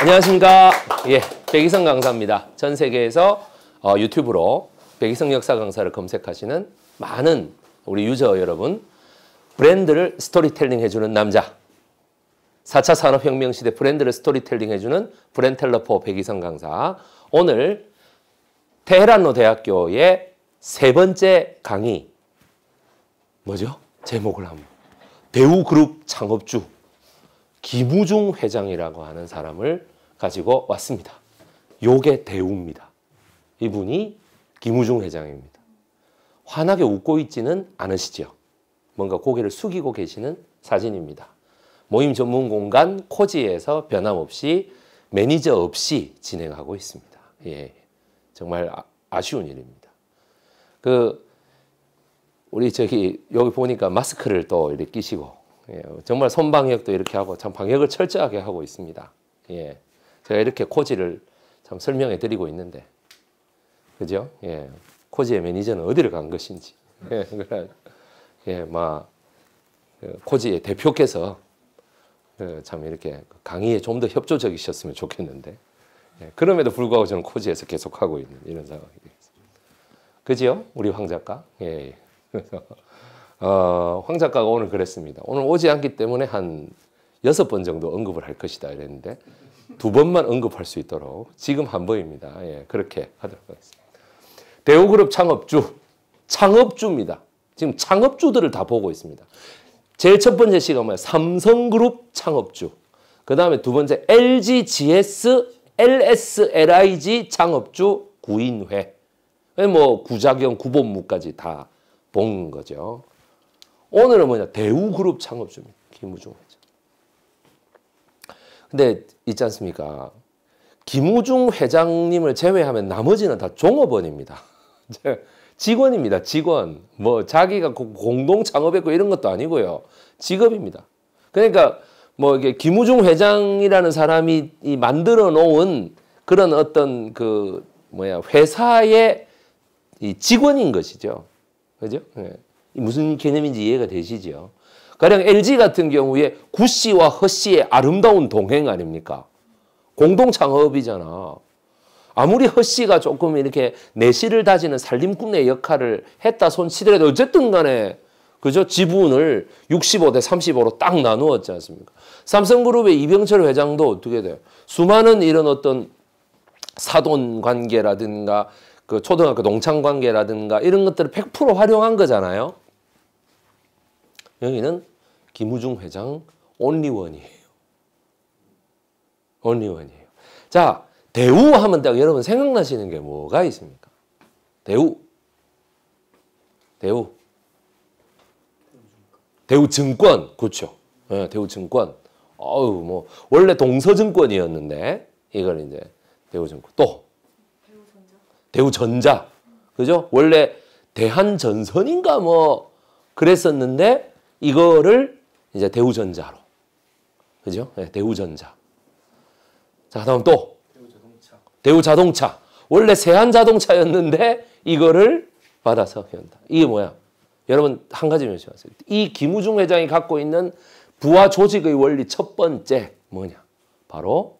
안녕하십니까. 예, 백이성 강사입니다. 전 세계에서 어, 유튜브로 백이성 역사 강사를 검색하시는 많은 우리 유저 여러분, 브랜드를 스토리텔링 해주는 남자, 4차 산업혁명 시대 브랜드를 스토리텔링 해주는 브랜텔러포 백이성 강사, 오늘 테헤란노 대학교의 세 번째 강의, 뭐죠? 제목을 한번. 대우그룹 창업주. 김우중 회장이라고 하는 사람을 가지고 왔습니다. 요게 대우입니다. 이분이 김우종 회장입니다. 환하게 웃고 있지는 않으시죠. 뭔가 고개를 숙이고 계시는 사진입니다. 모임 전문 공간 코지에서 변함없이 매니저 없이 진행하고 있습니다. 예. 정말 아, 쉬운 일입니다. 그 우리 저기 여기 보니까 마스크를 또 이렇게 끼시고 예, 정말 선방역도 이렇게 하고 참 방역을 철저하게 하고 있습니다. 예, 제가 이렇게 코지를 참 설명해 드리고 있는데, 그죠? 예, 코지의 매니저는 어디를 간 것인지, 예, 막 예, 그 코지의 대표께서 그 참 이렇게 강의에 좀 더 협조적이셨으면 좋겠는데, 예, 그럼에도 불구하고 저는 코지에서 계속 하고 있는 이런 상황이 되겠습니다. 그지 우리 황 작가? 예. 예. 그래서. 어, 황 작가가 오늘 그랬습니다. 오늘 오지 않기 때문에 한 여섯 번 정도 언급을 할 것이다 이랬는데 두 번만 언급할 수 있도록 지금 한 번입니다. 예, 그렇게 하도록 하겠습니다. 대우그룹 창업주, 창업주입니다. 지금 창업주들을 다 보고 있습니다. 제일 첫 번째 시가 뭐야? 삼성그룹 창업주. 그 다음에 두 번째 LG, GS, LS, LIG 창업주 구인회. 뭐 구자경, 구본무까지 다 본 거죠. 오늘은 뭐냐 대우그룹 창업주입니다. 김우중 회장. 근데 있지 않습니까? 김우중 회장님을 제외하면 나머지는 다 종업원입니다. 직원입니다. 직원. 뭐 자기가 공동 창업했고 이런 것도 아니고요. 직업입니다. 그러니까 뭐 이게 김우중 회장이라는 사람이 만들어 놓은 그런 어떤 그 뭐야 회사의 직원인 것이죠. 그죠? 네. 무슨 개념인지 이해가 되시죠? 가령 LG 같은 경우에 구씨와 허씨의 아름다운 동행 아닙니까? 공동 창업이잖아. 아무리 허씨가 조금 이렇게 내실을 다지는 살림꾼의 역할을 했다 손치더라도 어쨌든 간에 그죠? 지분을 65대 35로 딱 나누었지 않습니까? 삼성그룹의 이병철 회장도 어떻게 돼 수많은 이런 어떤 사돈 관계라든가 그 초등학교 농창 관계라든가 이런 것들을 100% 활용한 거잖아요. 여기는 김우중 회장 온리원이에요. 온리원이에요. 자, 대우 하면 딱 여러분 생각나시는 게 뭐가 있습니까? 대우. 대우. 대우증권. 그렇죠. 네, 예, 대우증권. 어우, 뭐 원래 동서증권이었는데 이걸 이제 대우증권. 또 대우전자. 그죠? 원래 대한전선인가 뭐 그랬었는데 이거를 이제 대우전자로. 그죠? 네, 대우전자. 자, 다음 또. 대우자동차. 대우자동차. 원래 세한자동차였는데 이거를 받아서 현다. 이게 뭐야? 여러분 한 가지 명심하세요. 이 김우중 회장이 갖고 있는 부하 조직의 원리 첫 번째 뭐냐? 바로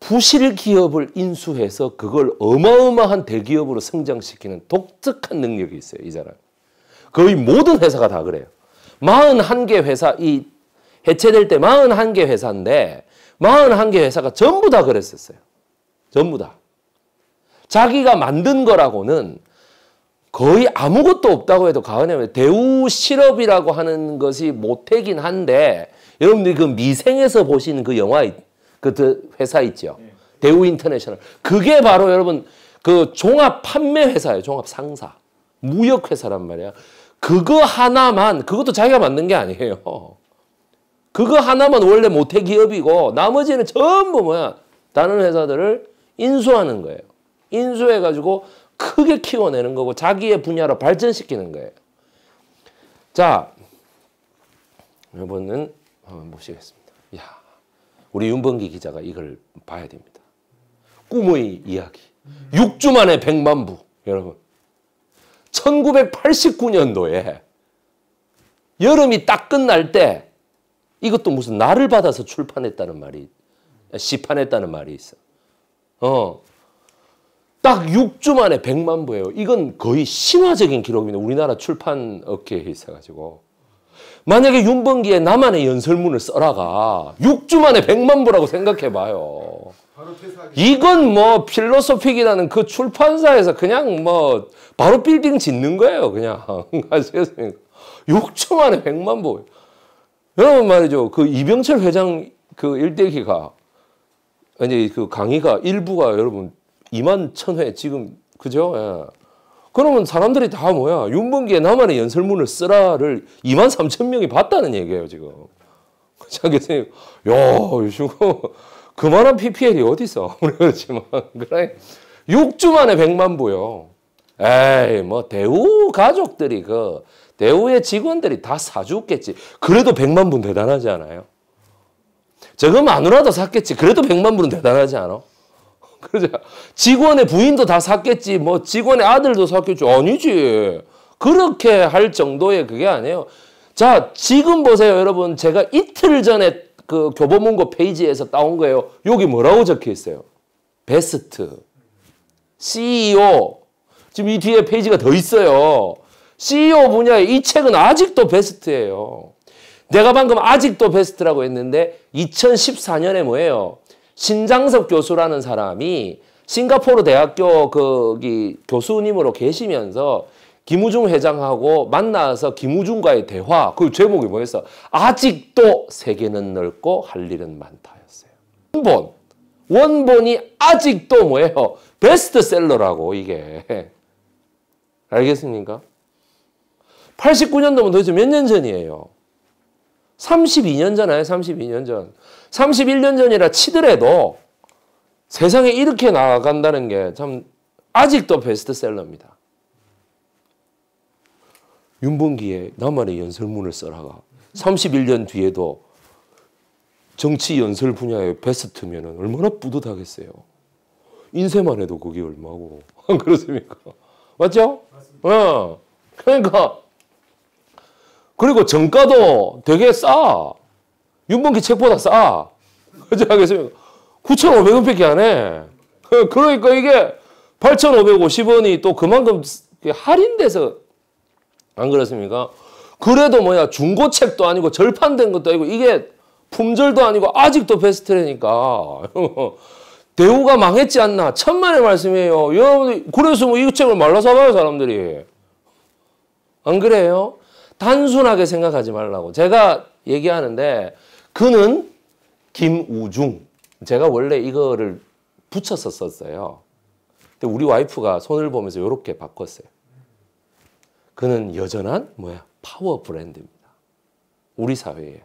부실 기업을 인수해서 그걸 어마어마한 대기업으로 성장시키는 독특한 능력이 있어요. 이 사람. 거의 모든 회사가 다 그래요. 41개 회사, 이 해체될 때 41개 회사인데 41개 회사가 전부 다 그랬었어요. 전부 다. 자기가 만든 거라고는 거의 아무것도 없다고 해도 과언이 대우 실업이라고 하는 것이 모태긴 한데 여러분들이 그 미생에서 보신 그 영화 그 회사 있죠. 네. 대우 인터내셔널. 그게 바로 여러분 그 종합 판매 회사예요. 종합 상사. 무역 회사란 말이야. 그거 하나만 그것도 자기가 만든 게 아니에요. 그거 하나만 원래 모태 기업이고 나머지는 전부 뭐야 다른 회사들을 인수하는 거예요. 인수해 가지고 크게 키워내는 거고 자기의 분야로 발전시키는 거예요. 자, 이번은 한번 보시겠습니다. 야, 우리 윤범기 기자가 이걸 봐야 됩니다. 꿈의 이야기. 6주 만에 100만 부. 여러분. 1989년도에 여름이 딱 끝날 때 이것도 무슨 나를 받아서 출판했다는 말이 시판했다는 말이 있어. 어. 딱 6주 만에 100만 부예요. 이건 거의 신화적인 기록입니다. 우리나라 출판 업계에 있어 가지고. 만약에 윤번기에 나만의 연설문을 써라가 6주 만에 100만 부라고 생각해 봐요. 이건 뭐 필로소픽이라는 그 출판사에서 그냥 뭐 바로 빌딩 짓는 거예요. 그냥 아시겠습니까? 6초 만에 100만 보. 여러분 말이죠. 그 이병철 회장 그 일대기가 이제 그 강의가 일부가 여러분 2만 천회 지금 그죠? 예. 그러면 사람들이 다 뭐야? 윤봉기의 나만의 연설문을 쓰라를 2만 3천 명이 봤다는 얘기예요 지금. 그렇지 않 야, 지금 그만한 PPL이 어디서? 그렇지만 뭐. 그래 6주 만에 100만 부요. 에이 뭐 대우 가족들이 그 대우의 직원들이 다 사주겠지. 그래도 100만 분 대단하지 않아요? 저거 마누라도 샀겠지. 그래도 100만 분은 대단하지 않아? 그러자 직원의 부인도 다 샀겠지. 뭐 직원의 아들도 샀겠지. 아니지. 그렇게 할 정도의 그게 아니에요. 자, 지금 보세요, 여러분. 제가 이틀 전에 그 교보문고 페이지에서 따온 거예요. 여기 뭐라고 적혀 있어요? 베스트. CEO. 지금 이 뒤에 페이지가 더 있어요. CEO 분야에 이 책은 아직도 베스트예요. 내가 방금 아직도 베스트라고 했는데 2014년에 뭐예요? 신장섭 교수라는 사람이 싱가포르 대학교 거기 교수님으로 계시면서 김우중 회장하고 만나서 김우중과의 대화 그 제목이 뭐였어? 아직도 세계는 넓고 할 일은 많다였어요. 원본 원본이 아직도 뭐예요? 베스트셀러라고 이게 알겠습니까? 89년도면 도대체 몇 년 전이에요? 32년 전이요 32년 전. 31년 전이라 치더라도 세상에 이렇게 나아간다는 게 참 아직도 베스트셀러입니다. 윤봉기에 나만의 연설문을 써라가 31년 뒤에도 정치 연설 분야의 베스트면 얼마나 뿌듯하겠어요. 인쇄만 해도 그게 얼마고 안 그렇습니까? 맞죠? 맞습니다. 어. 그러니까 그리고 정가도 되게 싸. 윤봉기 책보다 싸. 그렇지 않겠습니까? 9,500원밖에 안 해. 그러니까 이게 8,550원이 또 그만큼 할인돼서 안 그렇습니까? 그래도 뭐야 중고책도 아니고 절판된 것도 아니고 이게 품절도 아니고 아직도 베스트라니까 대우가 망했지 않나 천만의 말씀이에요 여러분들 그래서 뭐 이 책을 말라 사봐요 사람들이 안 그래요? 단순하게 생각하지 말라고 제가 얘기하는데 그는 김우중 제가 원래 이거를 붙였었어요 근데 우리 와이프가 손을 보면서 이렇게 바꿨어요 그는 여전한 뭐야 파워 브랜드입니다. 우리 사회에.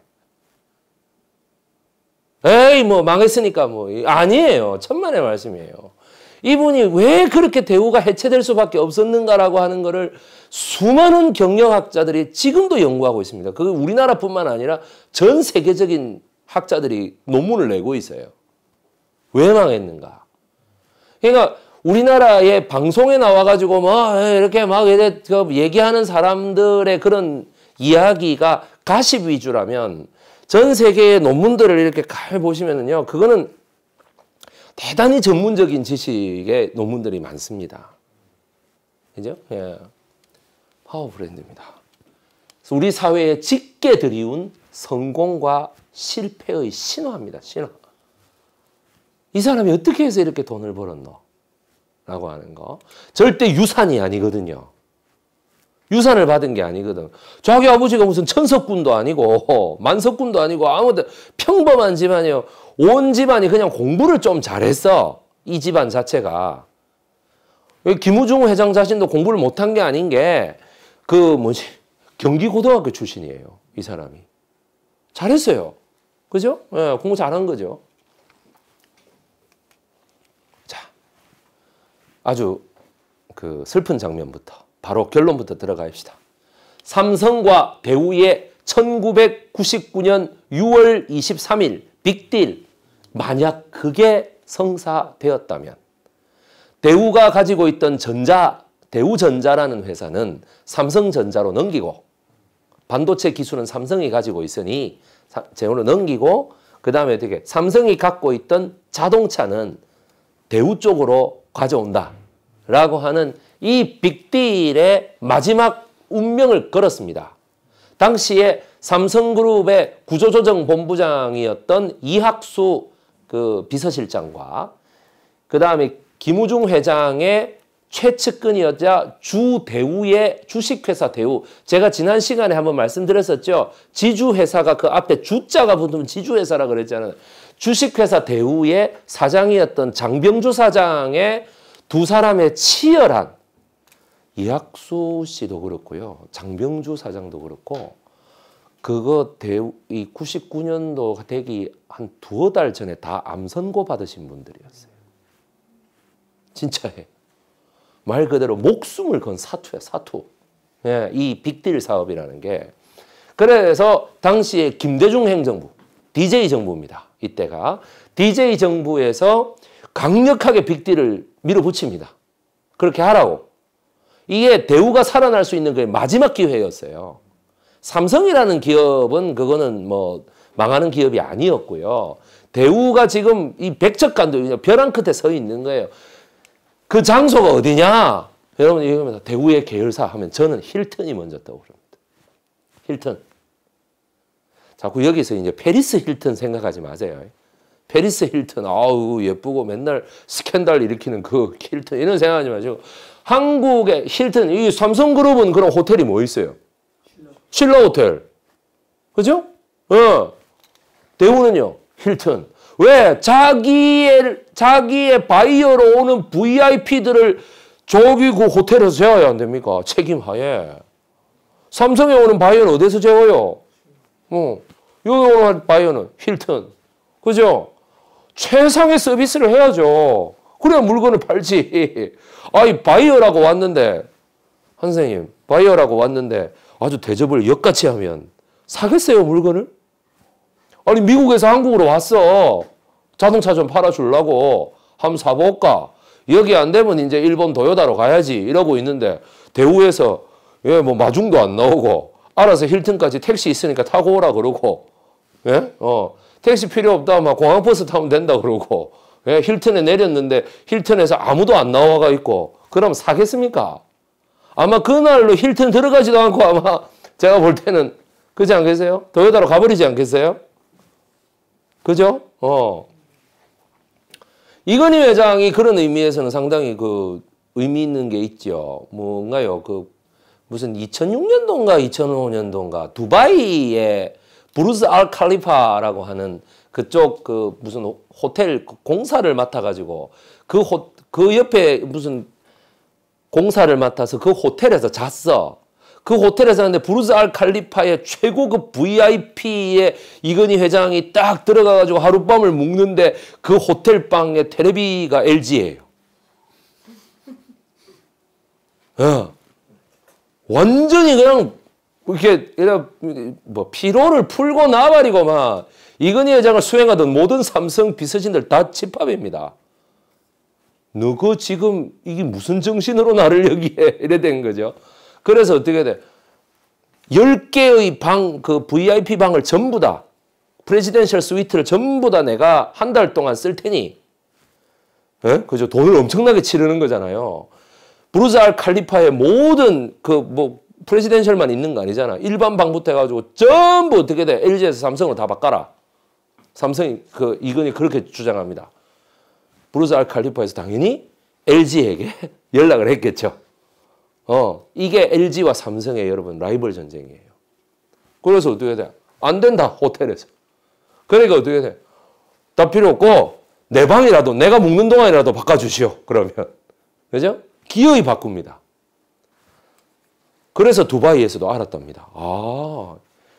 에이 뭐 망했으니까 뭐 아니에요. 천만의 말씀이에요. 이분이 왜 그렇게 대우가 해체될 수밖에 없었는가라고 하는 것을 수많은 경영학자들이 지금도 연구하고 있습니다. 그 우리나라뿐만 아니라 전 세계적인 학자들이 논문을 내고 있어요. 왜 망했는가? 그러니까 우리나라의 방송에 나와가지고 뭐 아, 이렇게 막 그 얘기하는 사람들의 그런 이야기가 가십 위주라면 전 세계의 논문들을 이렇게 가갈 보시면은요, 그거는 대단히 전문적인 지식의 논문들이 많습니다. 그죠? 예. 파워 브랜드입니다. 우리 사회에 짙게 드리운 성공과 실패의 신화입니다. 신화. 이 사람이 어떻게 해서 이렇게 돈을 벌었노? 라고 하는 거. 절대 유산이 아니거든요. 유산을 받은 게 아니거든. 자기 아버지가 무슨 천석군도 아니고 만석군도 아니고 아무튼 평범한 집안이에요. 온 집안이 그냥 공부를 좀 잘했어. 이 집안 자체가. 김우중 회장 자신도 공부를 못한 게 아닌 게 그 뭐지 경기고등학교 출신이에요. 이 사람이. 잘했어요. 그죠? 예, 공부 잘한 거죠. 아주 그 슬픈 장면부터 바로 결론부터 들어가입시다. 삼성과 대우의 1999년 6월 23일 빅딜 만약 그게 성사되었다면 대우가 가지고 있던 전자 대우전자라는 회사는 삼성전자로 넘기고 반도체 기술은 삼성이 가지고 있으니 제휴로 넘기고 그 다음에 어떻게 삼성이 갖고 있던 자동차는 대우 쪽으로 가져온다. 라고 하는 이 빅딜의 마지막 운명을 걸었습니다. 당시에 삼성그룹의 구조조정본부장이었던 이학수 그 비서실장과 그 다음에 김우중 회장의 최측근이었자 주대우의 주식회사 대우 제가 지난 시간에 한번 말씀드렸었죠. 지주회사가 그 앞에 주자가 붙으면 지주회사라 그랬잖아요. 주식회사 대우의 사장이었던 장병주 사장의 두 사람의 치열한 이학수 씨도 그렇고요. 장병주 사장도 그렇고 그거 대우 이 99년도 되기 한 두어 달 전에 다 암 선고 받으신 분들이었어요. 진짜예요. 말 그대로 목숨을 건 사투야 사투. 예, 이 빅딜 사업이라는 게 그래서 당시에 김대중 행정부, DJ 정부입니다. 이때가 DJ 정부에서 강력하게 빅딜을 밀어붙입니다. 그렇게 하라고. 이게 대우가 살아날 수 있는 그 마지막 기회였어요. 삼성이라는 기업은 그거는 뭐 망하는 기업이 아니었고요. 대우가 지금 이 백척간도 벼랑 끝에 서 있는 거예요. 그 장소가 어디냐? 여러분 이러면 대우의 계열사 하면 저는 힐튼이 먼저 떠오릅니다. 힐튼. 자꾸 여기서 이제 페리스 힐튼 생각하지 마세요. 페리스 힐튼, 아우, 예쁘고 맨날 스캔들 일으키는 그 힐튼, 이런 생각하지 마시고. 한국의 힐튼, 이 삼성그룹은 그런 호텔이 뭐 있어요? 신라 호텔. 그죠? 어. 대우는요, 힐튼. 왜? 자기의, 자기의 바이어로 오는 VIP들을 저기 고 호텔에서 재워야 안 됩니까? 책임하에. 삼성에 오는 바이어는 어디서 재워요? 어. 요요한 바이어는 힐튼. 그죠? 최상의 서비스를 해야죠. 그래야 물건을 팔지. 아이, 바이어라고 왔는데, 선생님, 바이어라고 왔는데 아주 대접을 역같이 하면 사겠어요, 물건을? 아니, 미국에서 한국으로 왔어. 자동차 좀 팔아주려고. 함 사볼까? 여기 안 되면 이제 일본 도요다로 가야지. 이러고 있는데, 대우에서, 예, 뭐, 마중도 안 나오고, 알아서 힐튼까지 택시 있으니까 타고 오라 그러고, 예? 어, 택시 필요 없다. 막 공항버스 타면 된다 그러고, 예? 힐튼에 내렸는데 힐튼에서 아무도 안 나와가 있고, 그럼 사겠습니까? 아마 그날로 힐튼 들어가지도 않고 아마 제가 볼 때는 그지 않겠어요? 도요다로 가버리지 않겠어요? 그죠? 어. 이건희 회장이 그런 의미에서는 상당히 그 의미 있는 게 있죠. 뭔가요? 그 무슨 2006년도인가 2005년도인가 두바이에 브루스 알 칼리파라고 하는 그쪽 그 무슨 호텔 그 공사를 맡아가지고 그, 호, 그 옆에 무슨 공사를 맡아서 그 호텔에서 잤어. 그 호텔에 서하는데브루스알 칼리파의 최고급 VIP에 그 이건희 회장이 딱 들어가가지고 하룻밤을 묵는데 그 호텔 방에 테레비가 LG예요. 어. 완전히 그냥 이렇게 뭐 피로를 풀고 나발이고 막 이건희 회장을 수행하던 모든 삼성 비서진들 다 집합입니다. 누구 지금 이게 무슨 정신으로 나를 여기에 이래 된 거죠. 그래서 어떻게 돼? 1개의 방, 그 VIP 방을 전부 다, 프레지덴셜 스위트를 전부 다 내가 한 달 동안 쓸 테니, 에? 예? 그죠? 돈을 엄청나게 치르는 거잖아요. 브루즈 알 칼리파의 모든 그 뭐프레지덴셜만 있는 거 아니잖아. 일반 방부터 해가지고 전부 어떻게 돼? LG에서 삼성으로 다 바꿔라. 삼성이 그이건이 그렇게 주장합니다. 브루즈 알 칼리파에서 당연히 LG에게 연락을 했겠죠. 어, 이게 LG와 삼성의 여러분 라이벌 전쟁이에요. 그래서 어떻게 돼? 안 된다, 호텔에서. 그러니까 어떻게 돼? 다 필요 없고, 내 방이라도, 내가 묵는 동안이라도 바꿔주시오, 그러면. 그죠? 기어이 바꿉니다. 그래서 두바이에서도 알았답니다. 아,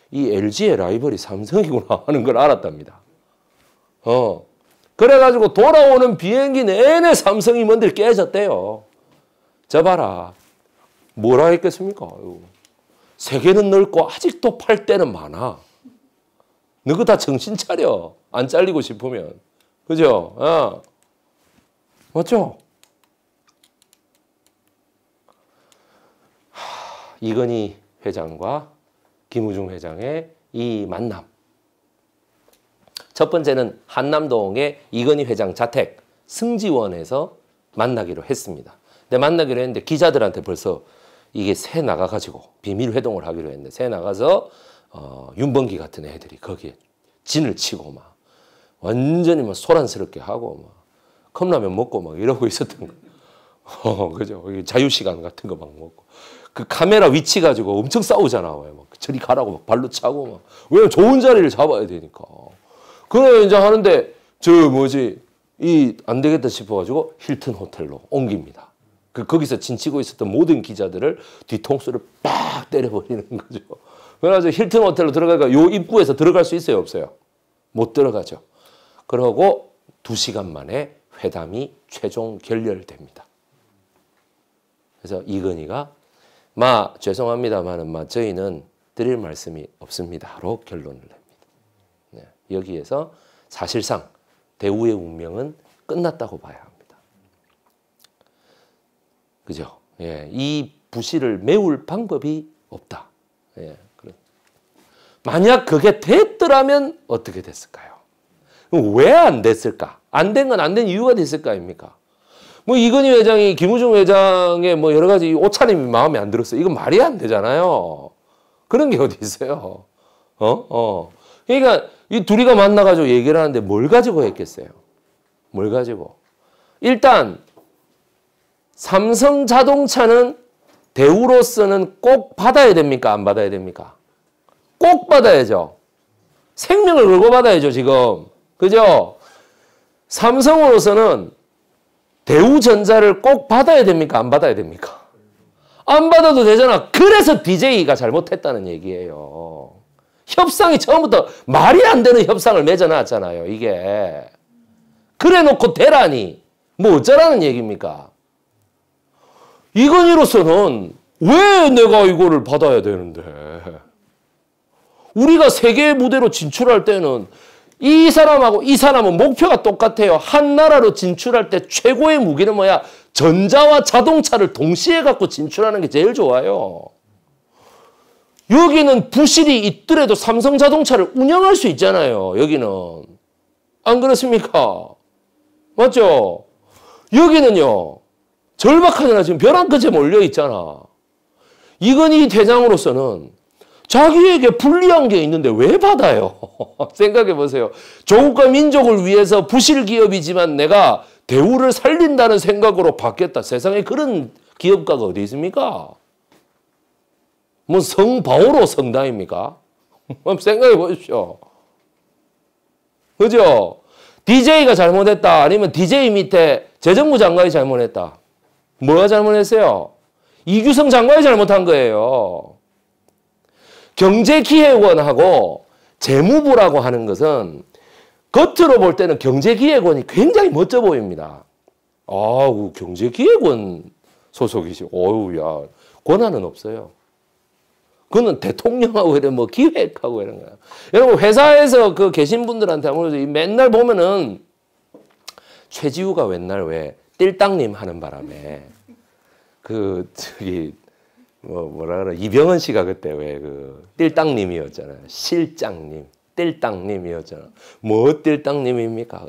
이 LG의 라이벌이 삼성이구나 하는 걸 알았답니다. 어. 그래가지고 돌아오는 비행기 내내 삼성 임원들 깨졌대요. 저 봐라. 뭐라 했겠습니까? 세계는 넓고 아직도 팔 때는 많아. 너그 다 정신 차려. 안 잘리고 싶으면. 그죠? 어. 맞죠? 이건희 회장과 김우중 회장의 이 만남. 첫 번째는 한남동의 이건희 회장 자택 승지원에서 만나기로 했습니다. 근데 만나기로 했는데 기자들한테 벌써 이게 새 나가가지고 비밀 회동을 하기로 했는데 새 나가서 어, 윤번기 같은 애들이 거기에 진을 치고 막 완전히 막 소란스럽게 하고 막 컵라면 먹고 막 이러고 있었던 거. 어, 그죠? 자유 시간 같은 거 막 먹고. 그 카메라 위치 가지고 엄청 싸우잖아. 막 뭐 저리 가라고 막 발로 차고 막. 왜냐면 좋은 자리를 잡아야 되니까. 그래 이제 하는데 저 뭐지 이 안 되겠다 싶어가지고 힐튼 호텔로 옮깁니다. 그 거기서 진치고 있었던 모든 기자들을 뒤통수를 빡 때려버리는 거죠. 그래가 힐튼 호텔로 들어가니까 요 입구에서 들어갈 수 있어요 없어요? 못 들어가죠. 그러고 두 시간 만에 회담이 최종 결렬됩니다. 그래서 이건희가 마죄송합니다만마 저희는 드릴 말씀이 없습니다로 결론을 냅니다. 네, 여기에서 사실상 대우의 운명은 끝났다고 봐야 합니다. 그죠? 예, 이 부실을 메울 방법이 없다. 예, 그래. 만약 그게 됐더라면 어떻게 됐을까요? 왜 안 됐을까? 안 된 건 안 된 이유가 됐을 거아니까 뭐 이건희 회장이 김우중 회장의 뭐 여러 가지 옷차림이 마음에 안 들었어요. 이건 말이 안 되잖아요. 그런 게 어디 있어요. 어? 어. 그러니까 이 둘이가 만나가지고 얘기를 하는데 뭘 가지고 했겠어요? 뭘 가지고? 일단 삼성 자동차는 대우로서는 꼭 받아야 됩니까? 안 받아야 됩니까? 꼭 받아야죠. 생명을 걸고 받아야죠, 지금. 그죠? 삼성으로서는 대우전자를 꼭 받아야 됩니까? 안 받아야 됩니까? 안 받아도 되잖아. 그래서 BJ가 잘못했다는 얘기예요. 협상이 처음부터 말이 안 되는 협상을 맺어놨잖아요. 이게. 그래 놓고 대라니. 뭐 어쩌라는 얘기입니까? 이건 이로서는 왜 내가 이거를 받아야 되는데? 우리가 세계 무대로 진출할 때는 이 사람하고 이 사람은 목표가 똑같아요. 한 나라로 진출할 때 최고의 무기는 뭐야? 전자와 자동차를 동시에 갖고 진출하는 게 제일 좋아요. 여기는 부실이 있더라도 삼성 자동차를 운영할 수 있잖아요. 여기는. 안 그렇습니까? 맞죠? 여기는요. 절박하잖아. 지금 벼랑 끝에 몰려 있잖아. 이건희 대장으로서는 자기에게 불리한 게 있는데 왜 받아요? 생각해 보세요. 조국과 민족을 위해서 부실 기업이지만 내가 대우를 살린다는 생각으로 받겠다. 세상에 그런 기업가가 어디 있습니까? 뭐 성바오로 성당입니까? 한번 생각해 보십시오. 그죠? DJ가 잘못했다. 아니면 DJ 밑에 재정부 장관이 잘못했다. 뭐가 잘못했어요? 이규성 장관이 잘못한 거예요. 경제기획원하고 재무부라고 하는 것은 겉으로 볼 때는 경제기획원이 굉장히 멋져 보입니다. 아우 경제기획원 소속이시 어우야 권한은 없어요. 그는 대통령하고 이런 뭐 기획하고 이런 거야. 여러분 회사에서 그 계신 분들한테 아무래도 맨날 보면은 최지우가 맨날 왜 띨땅님 하는 바람에 그 저기 뭐 뭐라 그러 이병헌 씨가 그때 왜그 띨땅님이었잖아요 실장님 띨땅님이었잖아 뭐 띨땅님입니까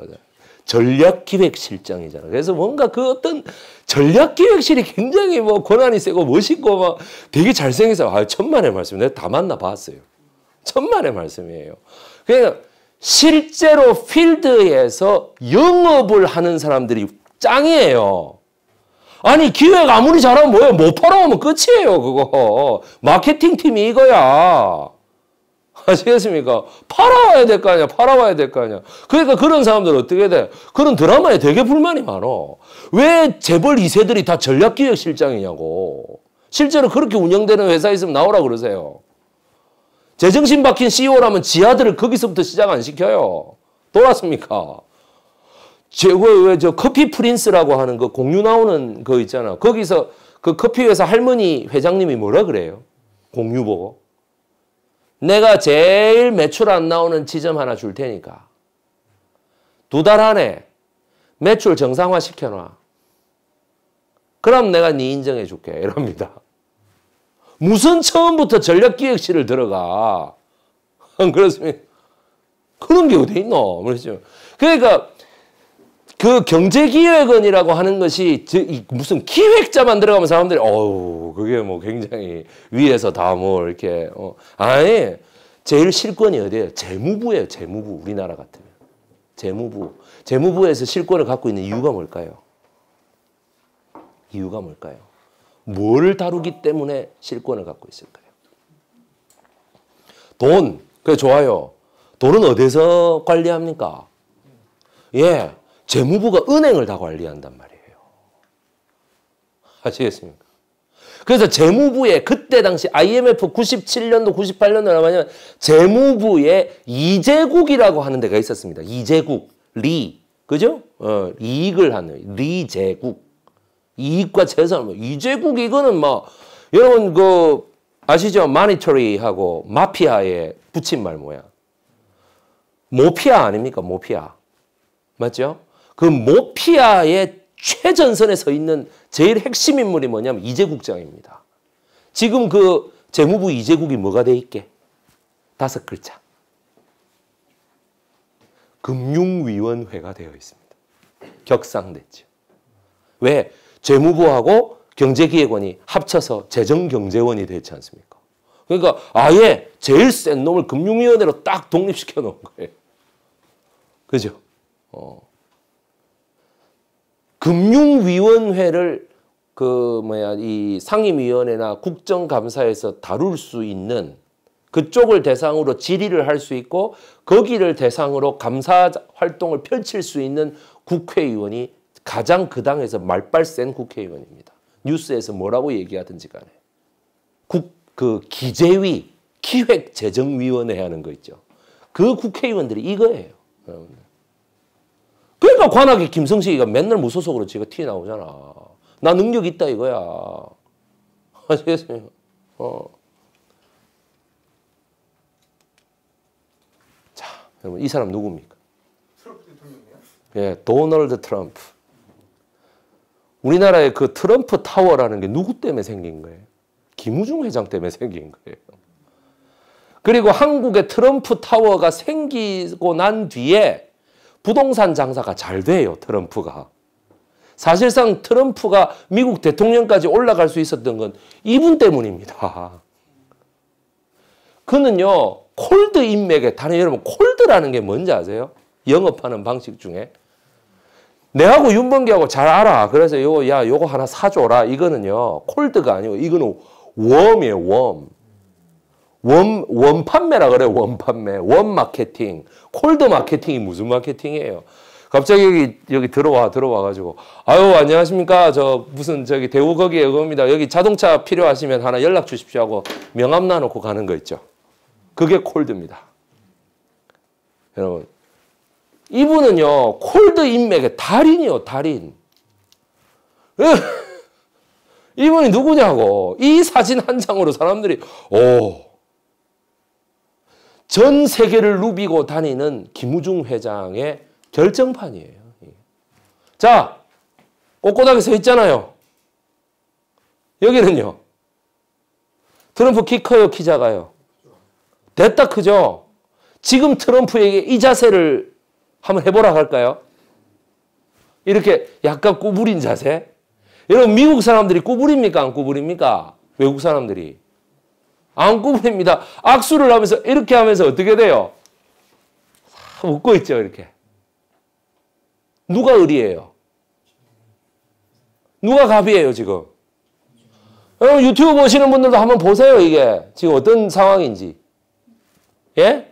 전략기획실장이잖아 그래서 뭔가 그 어떤 전략기획실이 굉장히 뭐 권한이 세고 멋있고 막 뭐 되게 잘생겨서 아 천만의 말씀 내가 다 만나 봤어요 천만의 말씀이에요 그러 실제로 필드에서 영업을 하는 사람들이 짱이에요. 아니 기획 아무리 잘하면 뭐예요? 못 뭐 팔아오면 끝이에요 그거. 마케팅 팀이 이거야. 아시겠습니까? 팔아와야 될 거 아니야. 팔아와야 될 거 아니야. 그러니까 그런 사람들 어떻게 돼? 그런 드라마에 되게 불만이 많아왜 재벌 2세들이 다 전략기획실장이냐고. 실제로 그렇게 운영되는 회사 있으면 나오라 그러세요. 제정신 박힌 CEO라면 지하들을 거기서부터 시작 안 시켜요. 돌았습니까? 제왜저 커피 프린스라고 하는 그 공유 나오는 거 있잖아. 거기서 그 커피 회사 할머니 회장님이 뭐라 그래요? 공유 보고. 내가 제일 매출 안 나오는 지점 하나 줄 테니까. 두 달 안에 매출 정상화 시켜놔. 그럼 내가 네 인정해 줄게. 이럽니다. 무슨 처음부터 전략기획실을 들어가. 그렇습니다. 그런 게 어디 있노? 그렇죠. 그러니까 그 경제기획원이라고 하는 것이 무슨 기획자 만들어가면 사람들이 어우 그게 뭐 굉장히 위에서 다 뭐 이렇게 어. 아니 제일 실권이 어디예요? 재무부예요. 재무부 우리나라 같으면 재무부 재무부에서 실권을 갖고 있는 이유가 뭘까요? 이유가 뭘까요? 뭘 다루기 때문에 실권을 갖고 있을까요? 돈 그래 좋아요. 돈은 어디서 관리합니까? 예. 재무부가 은행을 다 관리한단 말이에요. 아시겠습니까? 그래서 재무부에 그때 당시 IMF 97년도 98년도 얼면 재무부에 이재국이라고 하는 데가 있었습니다. 이재국 리 그죠? 어, 이익을 하는 리재국 이익과 재산 뭐 이재국 이거는 뭐 여러분 그 아시죠? 마니터리하고 마피아에 붙인 말 뭐야? 모피아 아닙니까? 모피아 맞죠? 그 모피아의 최전선에 서 있는 제일 핵심 인물이 뭐냐면 이재국장입니다. 지금 그 재무부 이재국이 뭐가 돼 있게? 다섯 글자. 금융위원회가 되어 있습니다. 격상됐죠. 왜? 재무부하고 경제기획원이 합쳐서 재정경제원이 되지 않습니까? 그러니까 아예 제일 센 놈을 금융위원회로 딱 독립시켜 놓은 거예요. 그죠? 어. 금융위원회를 그 뭐야 이 상임위원회나 국정감사에서 다룰 수 있는 그쪽을 대상으로 질의를 할 수 있고 거기를 대상으로 감사 활동을 펼칠 수 있는 국회의원이 가장 그 당에서 말빨 센 국회의원입니다. 뉴스에서 뭐라고 얘기하든지 간에. 국, 그 기재위, 기획재정위원회 하는 거 있죠. 그 국회의원들이 이거예요. 여러분들. 얼마나 관악게 김성식이가 맨날 무소속으로 지가 튀어나오잖아. 나 능력 있다 이거야. 아시겠어요? 어. 자, 여러분 이 사람 누굽니까? 예, 도널드 트럼프. 우리나라의 그 트럼프 타워라는 게 누구 때문에 생긴 거예요? 김우중 회장 때문에 생긴 거예요. 그리고 한국의 트럼프 타워가 생기고 난 뒤에 부동산 장사가 잘 돼요, 트럼프가. 사실상 트럼프가 미국 대통령까지 올라갈 수 있었던 건 이분 때문입니다. 그는요, 콜드 인맥에, 다른 여러분, 콜드라는 게 뭔지 아세요? 영업하는 방식 중에. 내하고 윤범기하고 잘 알아. 그래서 요거, 야, 요거 하나 사줘라. 이거는요, 콜드가 아니고, 이거는 웜이에요, 웜. 원, 원판매라 그래 원판매. 원마케팅. 콜드 마케팅이 무슨 마케팅이에요. 갑자기 여기, 여기 들어와, 들어와가지고. 아유, 안녕하십니까. 저, 무슨, 저기, 대우 거기 에그입니다. 여기 자동차 필요하시면 하나 연락 주십시오 하고 명함 놔놓고 가는 거 있죠. 그게 콜드입니다. 여러분. 이분은요, 콜드 인맥의 달인이요, 달인. 예. 이분이 누구냐고. 이 사진 한 장으로 사람들이, 오. 전 세계를 누비고 다니는 김우중 회장의 결정판이에요. 예. 자, 꼬꼬닥에 서 있잖아요. 여기는요. 트럼프 키 커요, 키 작아요? 됐다 크죠? 지금 트럼프에게 이 자세를 한번 해보라 할까요? 이렇게 약간 꾸부린 자세? 여러분 미국 사람들이 꾸부립니까? 안 꾸부립니까? 외국 사람들이. 안 구부립니다. 악수를 하면서 이렇게 하면서 어떻게 돼요? 웃고 있죠 이렇게. 누가 을이에요? 누가 갑이에요 지금? 여러분 유튜브 보시는 분들도 한번 보세요 이게 지금 어떤 상황인지. 예?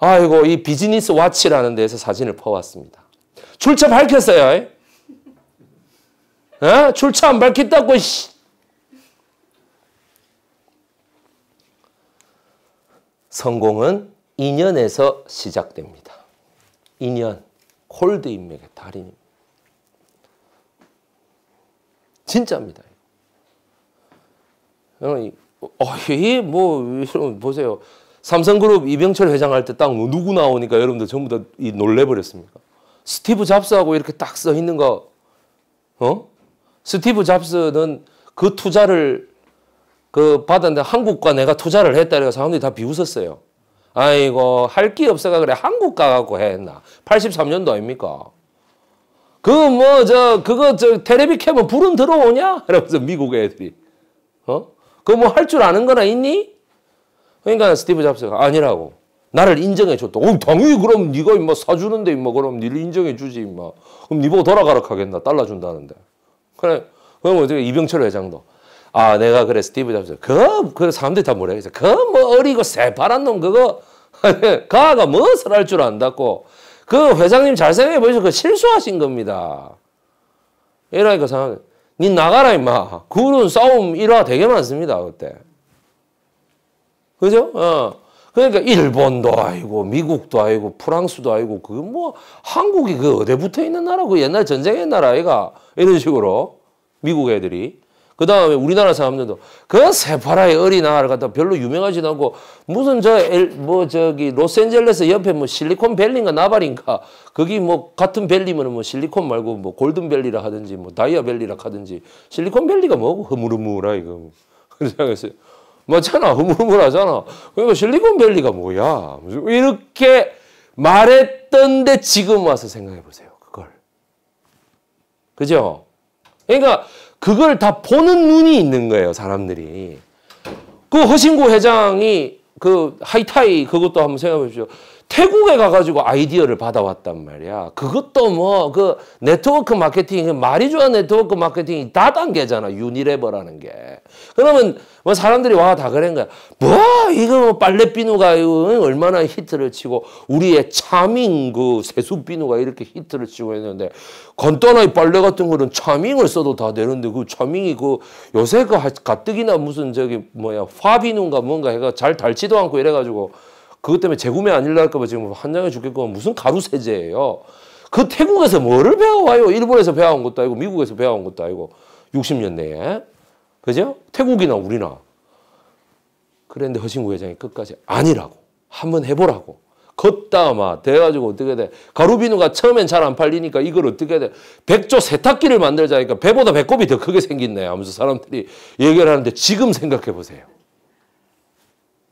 아이고 이 비즈니스 와치라는 데서 사진을 퍼왔습니다. 출처 밝혔어요. 에? 예? 출처 안 밝혔다고 씨. 성공은 인연에서 시작됩니다. 인연, 콜드 인맥의 달인 진짜입니다. 여러분, 어, 예, 뭐, 여러분 보세요. 삼성그룹 이병철 회장 할때딱 누구 나오니까 여러분들 전부 다 놀래버렸습니까? 스티브 잡스하고 이렇게 딱써 있는 거, 어? 스티브 잡스는 그 투자를 그 받았는데 한국과 내가 투자를 했다 그래서 사람들이 다 비웃었어요. 아이고 할게 없어가 그래 한국 가갖고 했나 83년도 아닙니까? 그 뭐 저 그거 저 테레비 캐면 불은 들어오냐? 이러면서 미국 애들이 어? 그뭐할 줄 아는 거나 있니? 그러니까 스티브 잡스가 아니라고 나를 인정해 줬다. 어 당연히 그럼 네가 임마 사주는데 임마 그럼 니를 인정해 주지 임마 그럼 니 네 보고 돌아가라 하겠나 달라준다는데 그래 그럼 어 이병철 회장도 아, 내가 그래, 스티브 잡스. 그, 그 사람들이 다뭐래 그랬어. 그, 뭐, 어리고 새파란 놈, 그거. 가가 무엇을 뭐 할줄 안다고. 그 회장님 잘 생각해 보시고, 그 실수하신 겁니다. 이러니까 사람, 니 나가라, 임마. 그런 싸움 일화 되게 많습니다, 그때. 그죠? 어. 그러니까 일본도 아니고 미국도 아니고 프랑스도 아니고 그 뭐 한국이 그 어디 붙어 있는 나라고 그 옛날 전쟁의 나라 아이가 이런 식으로 미국 애들이 그 다음에 우리나라 사람들도 그 세파라의 어린아를 갖다 별로 유명하지 않고 무슨 저, 엘, 뭐 저기 로스앤젤레스 옆에 뭐 실리콘밸리인가 나발인가 거기 뭐 같은 밸리면 뭐 실리콘 말고 뭐 골든밸리라 하든지 뭐 다이아밸리라 하든지 실리콘밸리가 뭐고 흐물흐물하 이거. 그렇지 않어요 맞잖아. 흐물흐물하잖아. 그러니까 실리콘밸리가 뭐야. 이렇게 말했던데 지금 와서 생각해 보세요. 그걸. 그죠? 그러니까 그걸 다 보는 눈이 있는 거예요, 사람들이. 그 허신구 회장이 그 하이타이 그것도 한번 생각해 보십시오. 태국에 가가지고 아이디어를 받아왔단 말이야. 그것도 뭐 그 네트워크 마케팅, 말이 그 좋아 네트워크 마케팅이 다단계잖아. 유니레버라는 게. 그러면 뭐 사람들이 와 다 그런 거야. 뭐 이거 뭐 빨래비누가 얼마나 히트를 치고 우리의 차밍 그 세수비누가 이렇게 히트를 치고 했는데 간단하게 빨래 같은 거는 차밍을 써도 다 되는데 그 차밍이 그 요새 그 가뜩이나 무슨 저기 뭐야 화비누인가 뭔가 해가 잘 닳지도 않고 이래가지고 그것 때문에 재구매 안 일날까봐 지금 한장에 죽겠고 무슨 가루 세제예요. 그 태국에서 뭐를 배워와요? 일본에서 배워온 것도 아니고 미국에서 배워온 것도 아니고 60년 내에 그죠? 태국이나 우리나 그런데 허신구 회장이 끝까지 아니라고 한번 해보라고 걷다마 돼가지고 어떻게 돼 가루비누가 처음엔 잘 안 팔리니까 이걸 어떻게 돼 백조 세탁기를 만들자니까 배보다 배꼽이 더 크게 생겼네 하면서 사람들이 얘기를 하는데 지금 생각해 보세요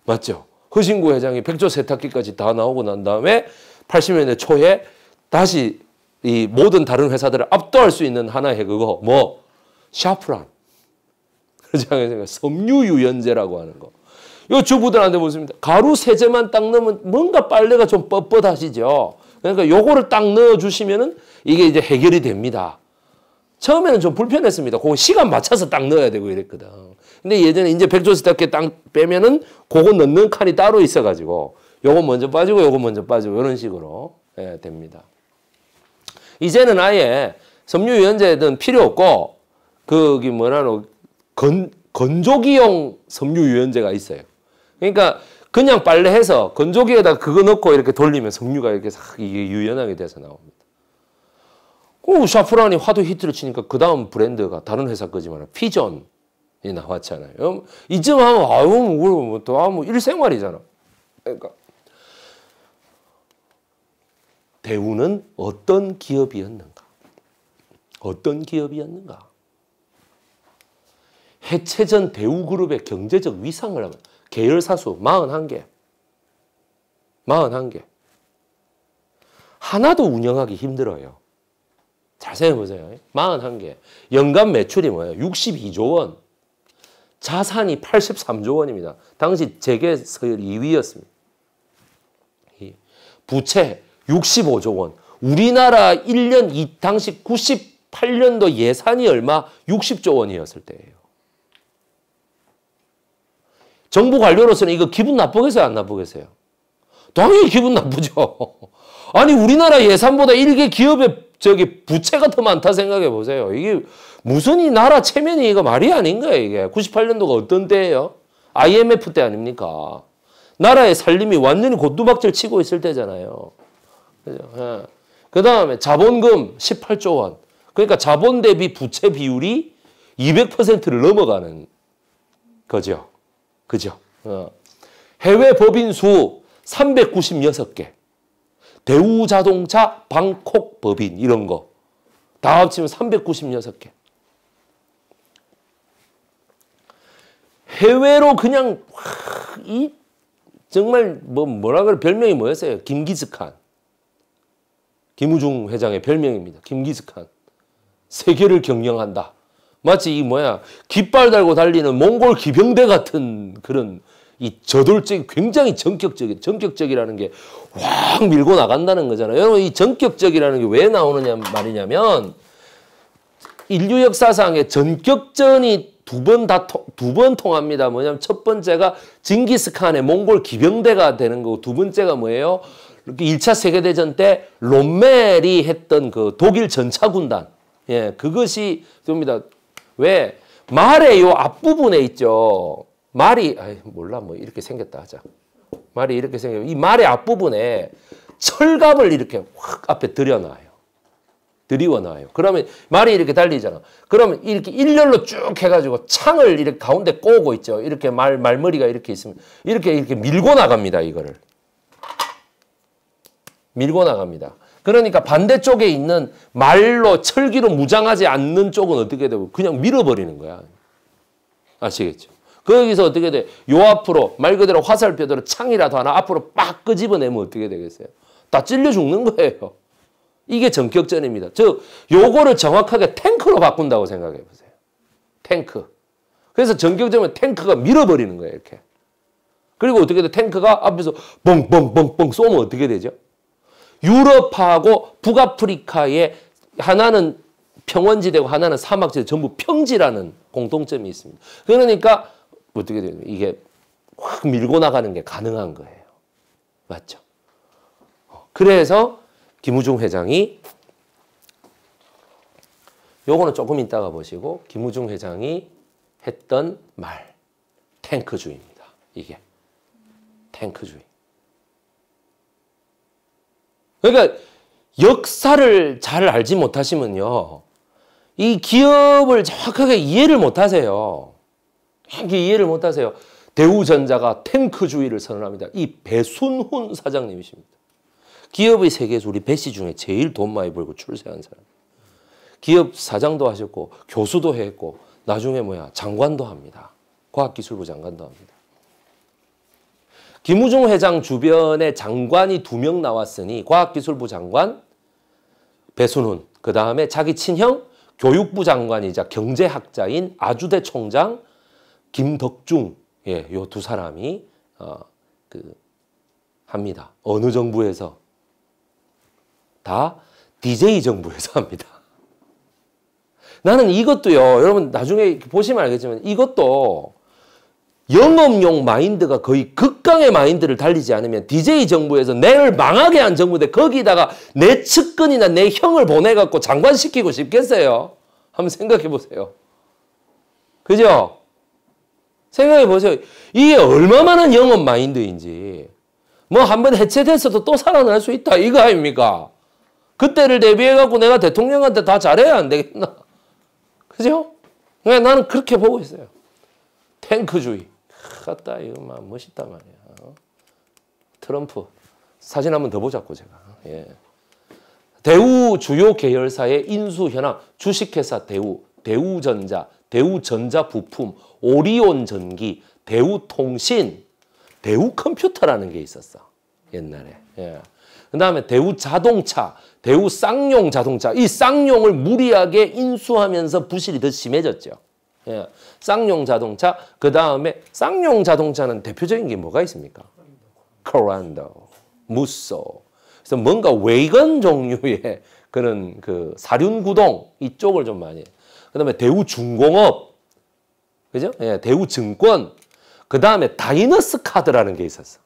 맞죠? 허신구 회장이 백조 세탁기까지 다 나오고 난 다음에 80년대 초에 다시 이 모든 다른 회사들을 압도할 수 있는 하나의 그거 뭐 샤프란 그러지 섬유유연제라고 하는 거. 요 주부들한테 묻습니다. 가루 세제만 딱 넣으면 뭔가 빨래가 좀 뻣뻣하시죠. 그러니까 요거를 딱 넣어 주시면은 이게 이제 해결이 됩니다. 처음에는 좀 불편했습니다. 그 시간 맞춰서 딱 넣어야 되고 이랬거든. 근데 예전에 이제 백조스답게 땅 빼면은 그거 넣는 칸이 따로 있어가지고 요거 먼저 빠지고 요거 먼저 빠지고 이런 식으로 예, 됩니다. 이제는 아예 섬유유연제는 필요 없고 그기 뭐라노 건 건조기용 섬유유연제가 있어요. 그러니까 그냥 빨래해서 건조기에다 그거 넣고 이렇게 돌리면 섬유가 이렇게 싹 유연하게 돼서 나옵니다. 오, 샤프란이 화도 히트를 치니까 그 다음 브랜드가 다른 회사 거지만 피존 나왔잖아요. 이쯤 하면 아우 뭐또 뭐, 아뭐 일생활이잖아. 그러니까 대우는 어떤 기업이었는가? 어떤 기업이었는가? 해체전 대우그룹의 경제적 위상을 하면 계열사수 41개 41개 하나도 운영하기 힘들어요. 잘생각보세요 41개. 연간 매출이 뭐예요? 62조 원. 자산이 83조 원입니다. 당시 재계 서열 2위였습니다. 예. 부채 65조 원. 우리나라 1년 이 당시 98년도 예산이 얼마? 60조 원이었을 때예요. 정부 관료로서는 이거 기분 나쁘겠어요? 안 나쁘겠어요? 당연히 기분 나쁘죠. 아니 우리나라 예산보다 일개 기업의 저기 부채가 더 많다 생각해 보세요. 이게 무슨 이 나라 체면이 이거 말이 아닌 가요 이게. 98년도가 어떤 때예요? IMF 때 아닙니까? 나라의 살림이 완전히 곧두박질 치고 있을 때잖아요. 그죠? 예. 그 다음에 자본금 18조 원. 그러니까 자본 대비 부채 비율이 200%를 넘어가는 거죠. 그죠? 예. 해외 법인 수 396개. 대우자동차, 방콕 법인 이런 거. 다 합치면 396개. 해외로 그냥 이 정말 뭐 뭐라 그래 별명이 뭐였어요? 김기숙한 김우중 회장의 별명입니다. 김기숙한 세계를 경영한다. 마치 이 뭐야 깃발 달고 달리는 몽골 기병대 같은 그런 이 저돌적 굉장히 전격적인 전격적이라는 게 확 밀고 나간다는 거잖아요. 여러분 이 전격적이라는 게 왜 나오느냐 말이냐면 인류 역사상의 전격전이 두번다두번 통합니다. 뭐냐면 첫 번째가 징기스칸의 몽골 기병대가 되는 거고 두 번째가 뭐예요? 1차 세계대전 때 롬멜이 했던 그 독일 전차군단. 예, 그것이 됩니다. 왜? 말의 요 앞부분에 있죠. 말이, 아 몰라, 뭐, 이렇게 생겼다 하자. 말이 이렇게 생겨이 말의 앞부분에 철갑을 이렇게 확 앞에 들여놔요. 드리워놔요. 그러면 말이 이렇게 달리잖아. 그러면 이렇게 일렬로 쭉 해가지고 창을 이렇게 가운데 꼬고 있죠. 이렇게 말, 말머리가 이렇게 있으면 이렇게 이렇게 밀고 나갑니다. 이거를. 밀고 나갑니다. 그러니까 반대쪽에 있는 말로 철기로 무장하지 않는 쪽은 어떻게 되고 그냥 밀어버리는 거야. 아시겠죠? 거기서 어떻게 돼? 요 앞으로 말 그대로 화살표대로 창이라도 하나 앞으로 빡 끄집어내면 어떻게 되겠어요? 다 찔려 죽는 거예요. 이게 전격전입니다. 즉 요거를 정확하게 탱크로 바꾼다고 생각해 보세요. 탱크. 그래서 전격전은 탱크가 밀어버리는 거예요. 이렇게. 그리고 어떻게 돼? 탱크가 앞에서 뻥 뻥 뻥뻥 쏘면 어떻게 되죠? 유럽하고 북아프리카의 하나는 평원지대고 하나는 사막지대 전부 평지라는 공통점이 있습니다. 그러니까 어떻게 되냐 이게 확 밀고 나가는 게 가능한 거예요. 맞죠? 그래서 김우중 회장이 요거는 조금 이따가 보시고 김우중 회장이 했던 말 탱크주의입니다. 이게 탱크주의. 그러니까 역사를 잘 알지 못하시면요. 이 기업을 정확하게 이해를 못하세요. 이게 이해를 못하세요. 대우전자가 탱크주의를 선언합니다. 이 배순훈 사장님이십니다. 기업의 세계에서 우리 배씨 중에 제일 돈 많이 벌고 출세한 사람. 기업 사장도 하셨고 교수도 했고 나중에 뭐야 장관도 합니다. 과학기술부 장관도 합니다. 김우중 회장 주변에 장관이 두 명 나왔으니 과학기술부 장관 배순훈 그 다음에 자기 친형 교육부 장관이자 경제학자인 아주대 총장 김덕중 예요 두 사람이 어, 그 합니다. 어느 정부에서 다 DJ 정부에서 합니다. 나는 이것도요, 여러분 나중에 보시면 알겠지만 이것도 영업용 마인드가 거의 극강의 마인드를 달리지 않으면 DJ 정부에서 내를 망하게 한 정부인데 거기다가 내 측근이나 내 형을 보내갖고 장관시키고 싶겠어요? 한번 생각해 보세요. 그죠? 생각해 보세요. 이게 얼마만한 영업 마인드인지. 뭐한번 해체됐어도 또 살아날 수 있다. 이거 아닙니까? 그때를 대비해갖고 내가 대통령한테 다 잘해야 안 되겠나? 그죠? 그냥 그러니까 나는 그렇게 보고 있어요. 탱크주의. 갔다 이거 막 멋있다 말이야. 어? 트럼프. 사진 한 번 더 보자고 제가. 예. 대우 주요 계열사의 인수 현황, 주식회사 대우, 대우전자, 대우전자부품, 오리온전기, 대우통신, 대우컴퓨터라는 게 있었어. 옛날에. 예. 그 다음에 대우자동차, 대우 쌍용 자동차 이 쌍용을 무리하게 인수하면서 부실이 더 심해졌죠. 예. 쌍용 자동차 그 다음에 쌍용 자동차는 대표적인 게 뭐가 있습니까? 코란도, 무쏘. 그래서 뭔가 웨건 종류의 그런 그 사륜구동 이쪽을 좀 많이. 그 다음에 대우중공업, 그죠? 예, 대우증권. 그 다음에 다이너스 카드라는 게 있었어.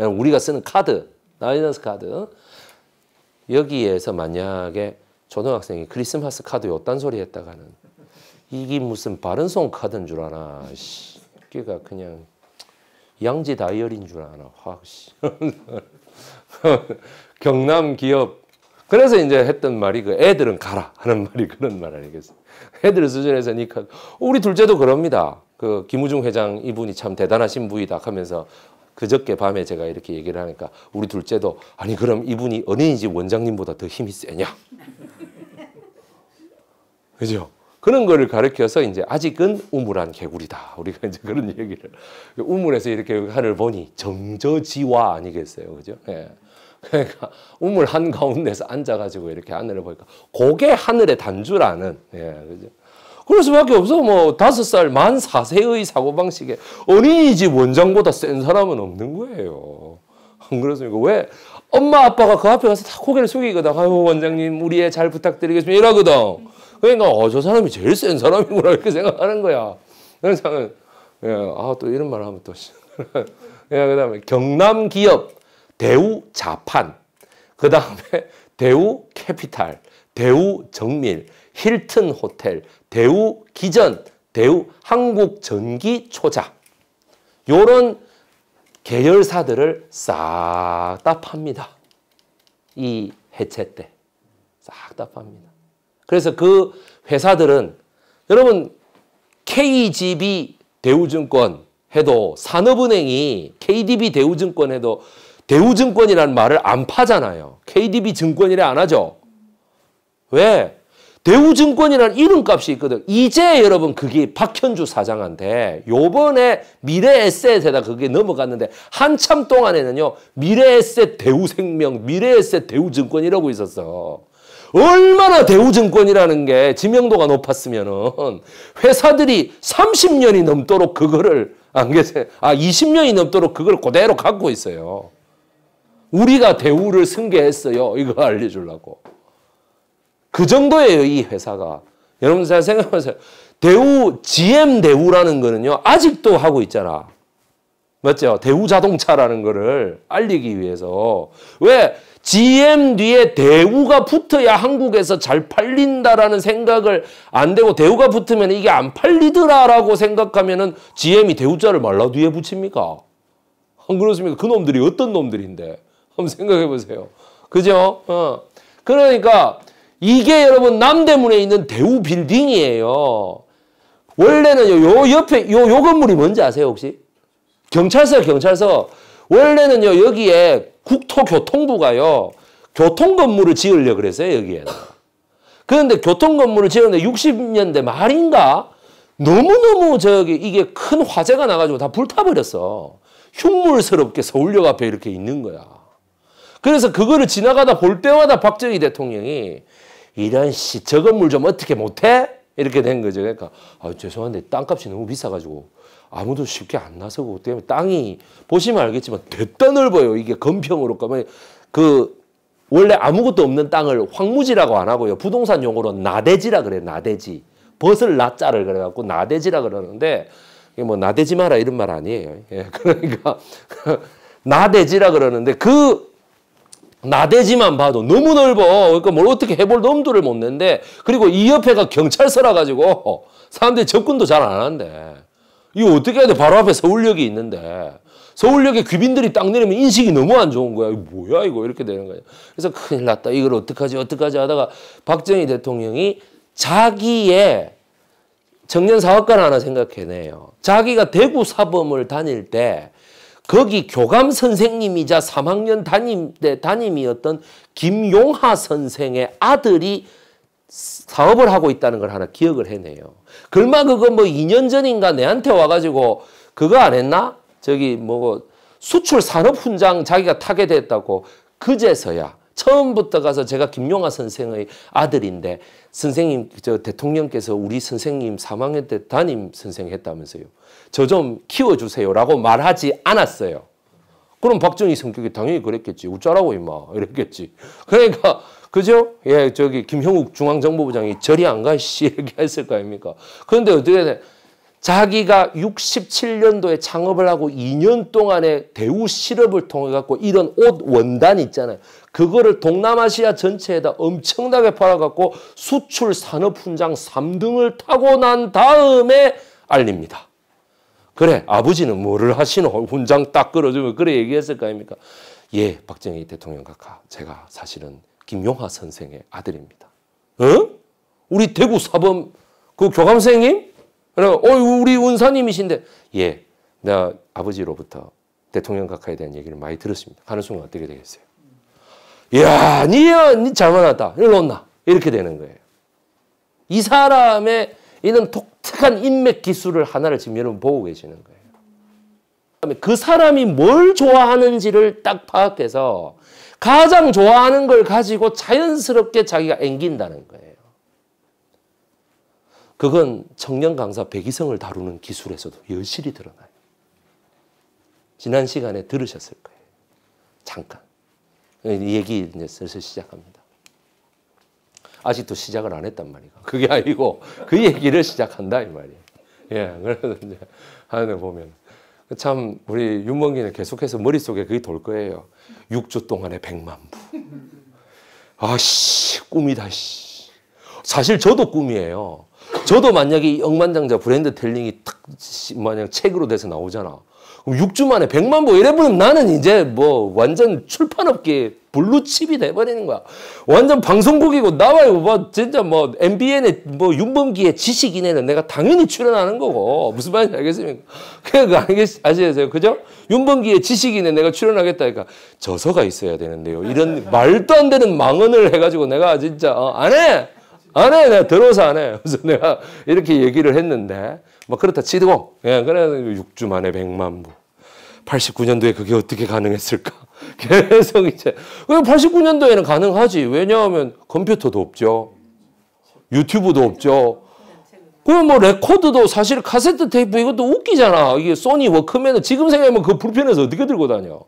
예, 우리가 쓰는 카드, 다이너스 카드. 여기에서 만약에 초등학생이 크리스마스 카드 요딴 소리 했다가는 이게 무슨 바른송 카드인 줄 아나. 씨. 그가 그냥 양지 다이어리인 줄 아나. 확 씨. 경남 기업 그래서 이제 했던 말이 그 애들은 가라 하는 말이 그런 말 아니겠어요. 애들 수준에서 니까 우리 둘째도 그럽니다. 그 김우중 회장 이분이 참 대단하신 분이다 하면서 그저께 밤에 제가 이렇게 얘기를 하니까 우리 둘째도 아니 그럼 이분이 어린이집 원장님보다 더 힘이 세냐? 그죠? 그런 거를 가르켜서 이제 아직은 우물한 개구리다. 우리가 이제 그런 얘기를 우물에서 이렇게 하늘 보니 정저지화 아니겠어요, 그죠? 예. 그러니까 우물 한 가운데서 앉아가지고 이렇게 하늘을 보니까 고개 하늘의 단주라는 예, 그죠? 그럴 수밖에 없어. 뭐 다섯 살 만 사세의 사고방식에 어린이집 원장보다 센 사람은 없는 거예요. 안 그렇습니까? 왜? 엄마 아빠가 그 앞에 가서 다 고개를 숙이거든. 아유 원장님 우리 애잘 부탁드리겠습니다. 이러거든. 그러니까 어, 저 사람이 제일 센 사람이구나 이렇게 생각하는 거야. 그래서 예, 아또 이런 말 하면 또 예, 그다음에 경남 기업 대우 자판 그다음에 대우 캐피탈 대우 정밀 힐튼 호텔 대우 기전, 대우 한국 전기 초자 요런 계열사들을 싹다 팝니다. 이 해체 때. 싹다 팝니다. 그래서 그 회사들은 여러분 KGB 대우증권 해도 산업은행이 KDB 대우증권 해도 대우증권이라는 말을 안 파잖아요. KDB 증권이라 안 하죠. 왜? 대우증권이라는 이름값이 있거든. 이제 여러분 그게 박현주 사장한테 요번에 미래에셋에다 그게 넘어갔는데 한참 동안에는요. 미래에셋 대우생명, 미래에셋 대우증권이라고 있었어. 얼마나 대우증권이라는 게 지명도가 높았으면은 회사들이 30년이 넘도록 그거를 안 계세요. 아 20년이 넘도록 그걸 그대로 갖고 있어요. 우리가 대우를 승계했어요. 이거 알려주려고. 그 정도예요, 이 회사가. 여러분 잘 생각해보세요. 대우, GM 대우라는 거는요, 아직도 하고 있잖아. 맞죠? 대우 자동차라는 거를 알리기 위해서. 왜? GM 뒤에 대우가 붙어야 한국에서 잘 팔린다라는 생각을 안 되고 대우가 붙으면 이게 안 팔리더라라고 생각하면은 GM이 대우자를 말라 뒤에 붙입니까? 안 그렇습니까? 그 놈들이 어떤 놈들인데? 한번 생각해 보세요. 그죠? 어. 그러니까 이게 여러분 남대문에 있는 대우 빌딩이에요. 원래는 요, 옆에 요, 요 건물이 뭔지 아세요 혹시? 경찰서 경찰서 원래는요 여기에 국토교통부가요 교통 건물을 지으려 그랬어요 여기에는. 그런데 교통 건물을 지었는데 60년대 말인가 너무너무 저기 이게 큰 화재가 나가지고 다 불타버렸어. 흉물스럽게 서울역 앞에 이렇게 있는 거야. 그래서 그거를 지나가다 볼 때마다 박정희 대통령이 이런 씨 저건 물좀 어떻게 못해? 이렇게 된 거죠. 그러니까 아, 죄송한데 땅값이 너무 비싸가지고 아무도 쉽게 안 나서고 때문에 땅이 보시면 알겠지만 됐다 넓어요. 이게 건평으로 가면 그 원래 아무것도 없는 땅을 황무지라고 안 하고요. 부동산 용어로 나대지라 그래 나대지. 벗을 나자를 그래갖고 나대지라 그러는데 이게 뭐 나대지 마라 이런 말 아니에요. 예, 그러니까 나대지라 그러는데 그 나대지만 봐도 너무 넓어. 그러니까 뭘 어떻게 해볼 엄두를 못 낸데 그리고 이 옆에가 경찰서라 가지고 사람들이 접근도 잘 안 하는데 이거 어떻게 해야 돼? 바로 앞에 서울역이 있는데 서울역에 귀빈들이 딱 내리면 인식이 너무 안 좋은 거야. 이거 뭐야 이거 이렇게 되는 거야. 그래서 큰일 났다. 이걸 어떡하지 어떡하지 하다가 박정희 대통령이 자기의 청년 사업가를 하나 생각해내요. 자기가 대구 사범을 다닐 때 거기 교감 선생님이자 3학년 담임, 때 네, 담임이었던 김용하 선생의 아들이 사업을 하고 있다는 걸 하나 기억을 해내요. 글마 그거 뭐 2년 전인가 내한테 와가지고 그거 안 했나? 저기 뭐 수출 산업 훈장 자기가 타게 됐다고 그제서야 처음부터 가서 제가 김용하 선생의 아들인데 선생님 저 대통령께서 우리 선생님 3학년 때 담임 선생 했다면서요. 저좀 키워주세요라고 말하지 않았어요. 그럼 박정희 성격이 당연히 그랬겠지. 웃자라고 임마. 이랬겠지. 그러니까 그죠? 예, 저기 김형욱 중앙정보부장이 저리 안 가, 시 얘기했을 거 아닙니까? 그런데 어떻게 돼? 자기가 67년도에 창업을 하고 2년 동안에 대우 실업을 통해 갖고 이런 옷 원단 있잖아요. 그거를 동남아시아 전체에다 엄청나게 팔아갖고 수출 산업 훈장 3등을 타고 난 다음에 알립니다. 그래 아버지는 뭐를 하시노 훈장 딱 끌어주면 그래 얘기했을 거 아닙니까? 예 박정희 대통령 각하 제가 사실은 김용하 선생의 아들입니다. 어? 우리 대구 사범 그 교감생님? 어 우리 운사님이신데 예나 아버지로부터 대통령 각하에 대한 얘기를 많이 들었습니다. 하는 순간 어떻게 되겠어요? 야 니야 니잘 만났다 일로 온나 이렇게 되는 거예요. 이 사람의 이런 독특한 인맥 기술을 하나를 지금 여러분 보고 계시는 거예요. 그 사람이 뭘 좋아하는지를 딱 파악해서 가장 좋아하는 걸 가지고 자연스럽게 자기가 앵긴다는 거예요. 그건 청년 강사 백이성을 다루는 기술에서도 여실히 드러나요. 지난 시간에 들으셨을 거예요. 잠깐. 이 얘기 이제 슬슬 시작합니다. 아직도 시작을 안 했단 말이야. 그게 아니고 그 얘기를 시작한다 이 말이야. 예, 그래서 이제 하늘 보면 참 우리 윤범기는 계속해서 머릿속에 그게 돌 거예요. 6주 동안에 1만 부. 아씨, 꿈이다 씨. 사실 저도 꿈이에요. 저도 만약에 억만장자 브랜드 텔링이 탁 만약 책으로 돼서 나오잖아. 6주 만에 100만 보 이래 보면 나는 이제 뭐 완전 출판업계 블루칩이 돼버리는 거야. 완전 방송국이고 나와요. 뭐 진짜 뭐 MBN의 뭐 윤범기의 지식인에는 내가 당연히 출연하는 거고 무슨 말인지 알겠습니까? 그거 아시겠, 그 아시겠어요? 그죠? 윤범기의 지식인에 내가 출연하겠다니까 저서가 있어야 되는데요. 이런 말도 안 되는 망언을 해가지고 내가 진짜 어, 안 해. 안 해. 내가 들어서 안 해. 그래서 내가 이렇게 얘기를 했는데 뭐 그렇다 치고 예, 그래 6주 만에 100만 부. 89년도에 그게 어떻게 가능했을까? 계속 이제 89년도에는 가능하지. 왜냐하면 컴퓨터도 없죠. 유튜브도 없죠. 그럼 뭐 레코드도 사실 카세트 테이프 이것도 웃기잖아. 이게 소니 워크맨은 지금 생각하면 그 불편해서 어떻게 들고 다녀.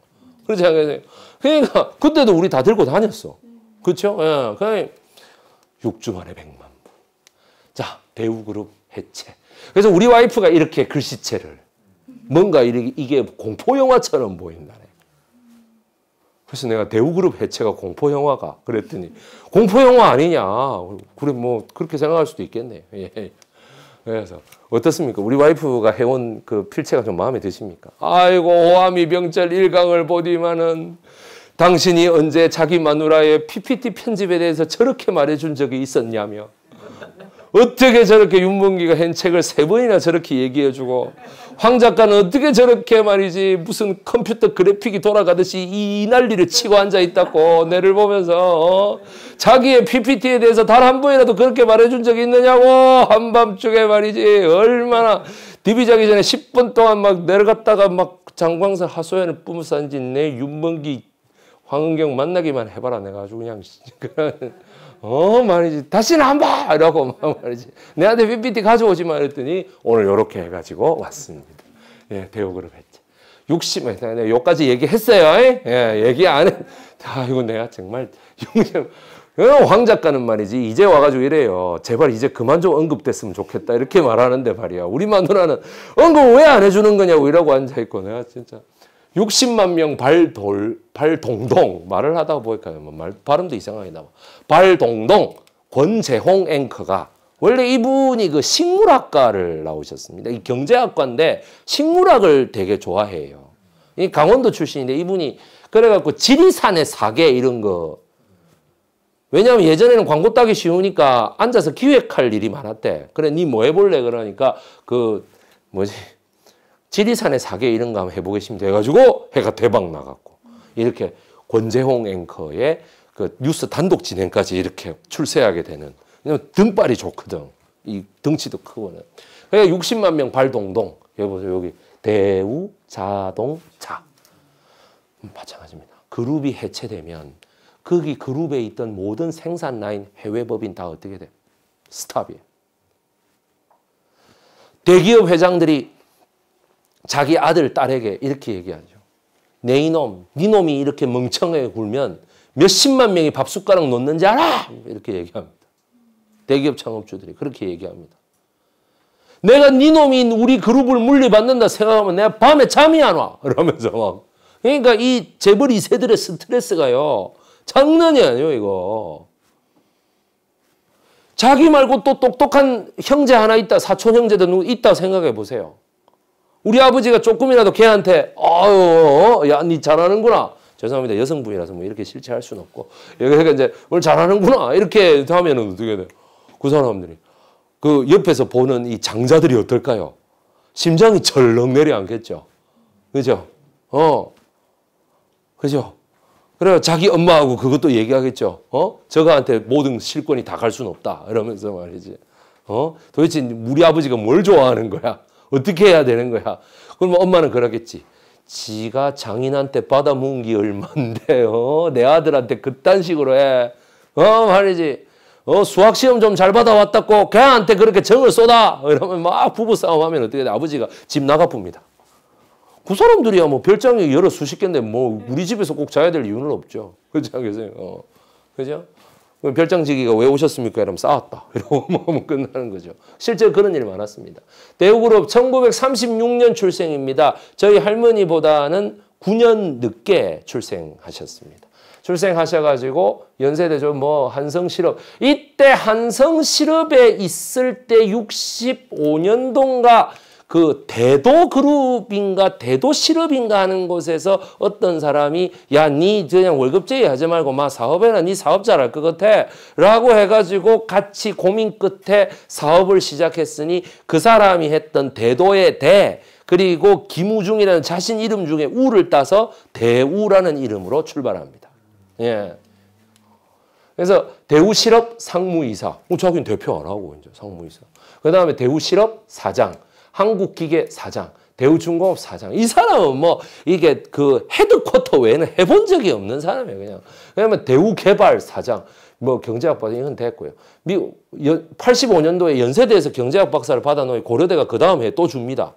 그렇지 않겠어요? 그러니까 그때도 우리 다 들고 다녔어. 그렇죠? 예. 그냥 6주 만에 100만 부. 자, 대우그룹 해체. 그래서 우리 와이프가 이렇게 글씨체를 뭔가 이게 공포영화처럼 보인다네. 그래서 내가 대우그룹 해체가 공포영화가 그랬더니 공포영화 아니냐. 그래 뭐 그렇게 생각할 수도 있겠네. 예. 그래서 어떻습니까? 우리 와이프가 해온 그 필체가 좀 마음에 드십니까? 아이고 호암이 병절 1강을 보디만은 당신이 언제 자기 마누라의 PPT 편집에 대해서 저렇게 말해준 적이 있었냐며 어떻게 저렇게 윤봉기가 한 책을 세 번이나 저렇게 얘기해주고 황 작가는 어떻게 저렇게 말이지 무슨 컴퓨터 그래픽이 돌아가듯이 이 난리를 치고 앉아있다고 내를 보면서 어? 자기의 PPT에 대해서 단 한 번이라도 그렇게 말해준 적이 있느냐고 한밤중에 말이지 얼마나 디비 자기 전에 10분 동안 막 내려갔다가 막 장광석 하소연을 뿜어싼지 내 윤봉기 황은경 만나기만 해봐라 내가 아주 그냥 어 말이지 다시는 안 봐! 라고 말이지 내한테 PPT 가져오지 말했더니 오늘 이렇게 해가지고 왔습니다. 예, 대우그룹 했죠. 60, 아, 내가 여기까지 얘기했어요. 예, 얘기 안했다 이거 내가 정말 용접. 어, 황 작가는 말이지 이제 와가지고 이래요. 제발 이제 그만 좀 언급됐으면 좋겠다 이렇게 말하는데 말이야. 우리 마누라는 언급 왜 안 해주는 거냐고 이러고 앉아 있고 내가 진짜 60만 명 발돌, 발동동 말을 하다 보니까 뭐 말, 발음도 이상하게 나와. 발동동 권재홍 앵커가 원래 이분이 그 식물학과를 나오셨습니다. 이 경제학과인데 식물학을 되게 좋아해요. 이 강원도 출신인데 이분이 그래갖고 지리산의 사계 이런 거 왜냐하면 예전에는 광고 따기 쉬우니까 앉아서 기획할 일이 많았대. 그래 니 뭐 해볼래 그러니까 그 뭐지 지리산에 사계 이런 거 한번 해보겠습니다. 해가지고 해가 대박 나갔고 이렇게 권재홍 앵커의 그 뉴스 단독 진행까지 이렇게 출세하게 되는 왜냐면 등발이 좋거든. 이등치도 크고는. 그러니 60만 명 발동동. 여기 보세요. 여기 대우 자동차. 음, 마찬가지입니다. 그룹이 해체되면 거기 그룹에 있던 모든 생산 라인 해외 법인 다 어떻게 돼? 스탑이에요. 대기업 회장들이 자기 아들, 딸에게 이렇게 얘기하죠. 내 이놈, 네 놈이 이렇게 멍청하게 굴면 몇십만 명이 밥 숟가락 놓는지 알아! 이렇게 얘기합니다. 대기업 창업주들이 그렇게 얘기합니다. 내가 네 놈이 우리 그룹을 물리받는다 생각하면 내가 밤에 잠이 안 와. 이러면서 막. 그러니까 이 재벌 2세들의 스트레스가요. 장난이 아니에요, 이거. 자기 말고 또 똑똑한 형제 하나 있다, 사촌 형제도 있다 생각해 보세요. 우리 아버지가 조금이라도 걔한테 어우야니 잘하는구나 죄송합니다 여성분이라서 뭐 이렇게 실체할 수는 없고 그러니까 이제 뭘 잘하는구나 이렇게 하면은 어떻게 돼요? 그 사람들이 그 옆에서 보는 이 장자들이 어떨까요? 심장이 절렁 내려앉겠죠. 그죠? 어. 그죠? 그래요. 자기 엄마하고 그것도 얘기하겠죠. 어? 저거한테 모든 실권이 다 갈 수는 없다. 이러면서 말이지. 어? 도대체 우리 아버지가 뭘 좋아하는 거야? 어떻게 해야 되는 거야? 그러면 엄마는 그러겠지. 지가 장인한테 받아먹은 게 얼만데요? 내 아들한테 그딴 식으로 해. 어, 말이지. 어, 수학시험 좀 잘 받아왔다고 걔한테 그렇게 정을 쏟아. 이러면 막 부부싸움 하면 어떻게 돼? 아버지가 집 나가쁩니다. 그 사람들이야 뭐 별장이 여러 수십 개인데 뭐 우리 집에서 꼭 자야 될 이유는 없죠. 그렇지 않겠어요? 어. 그죠? 별장지기가 왜 오셨습니까? 이러면 싸웠다. 이러고 뭐 끝나는 거죠. 실제 그런 일 많았습니다. 대우그룹 1936년 출생입니다. 저희 할머니보다는 9년 늦게 출생하셨습니다. 출생하셔가지고 연세대죠. 뭐 한성실업. 이때 한성실업에 있을 때 65년도인가 그 대도 그룹인가 대도 실업인가 하는 곳에서 어떤 사람이 야니 그냥 월급쟁이 하지 말고 막 사업해라 니 사업 잘할 것 같아 라고 해가지고 같이 고민 끝에 사업을 시작했으니 그 사람이 했던 대도의 대 그리고 김우중이라는 자신 이름 중에 우를 따서 대우라는 이름으로 출발합니다. 예. 그래서 대우실업 상무이사. 어, 자기는 대표 안 하고 이제 상무이사. 그 다음에 대우실업 사장. 한국기계 사장, 대우중공업 사장. 이 사람은 뭐 이게 그 헤드쿼터 외에는 해본 적이 없는 사람이에요. 그냥. 왜냐면 대우개발 사장. 뭐 경제학 박사 이건 됐고요. 미국 85년도에 연세대에서 경제학 박사를 받아놓은 고려대가 그 다음 에또 줍니다.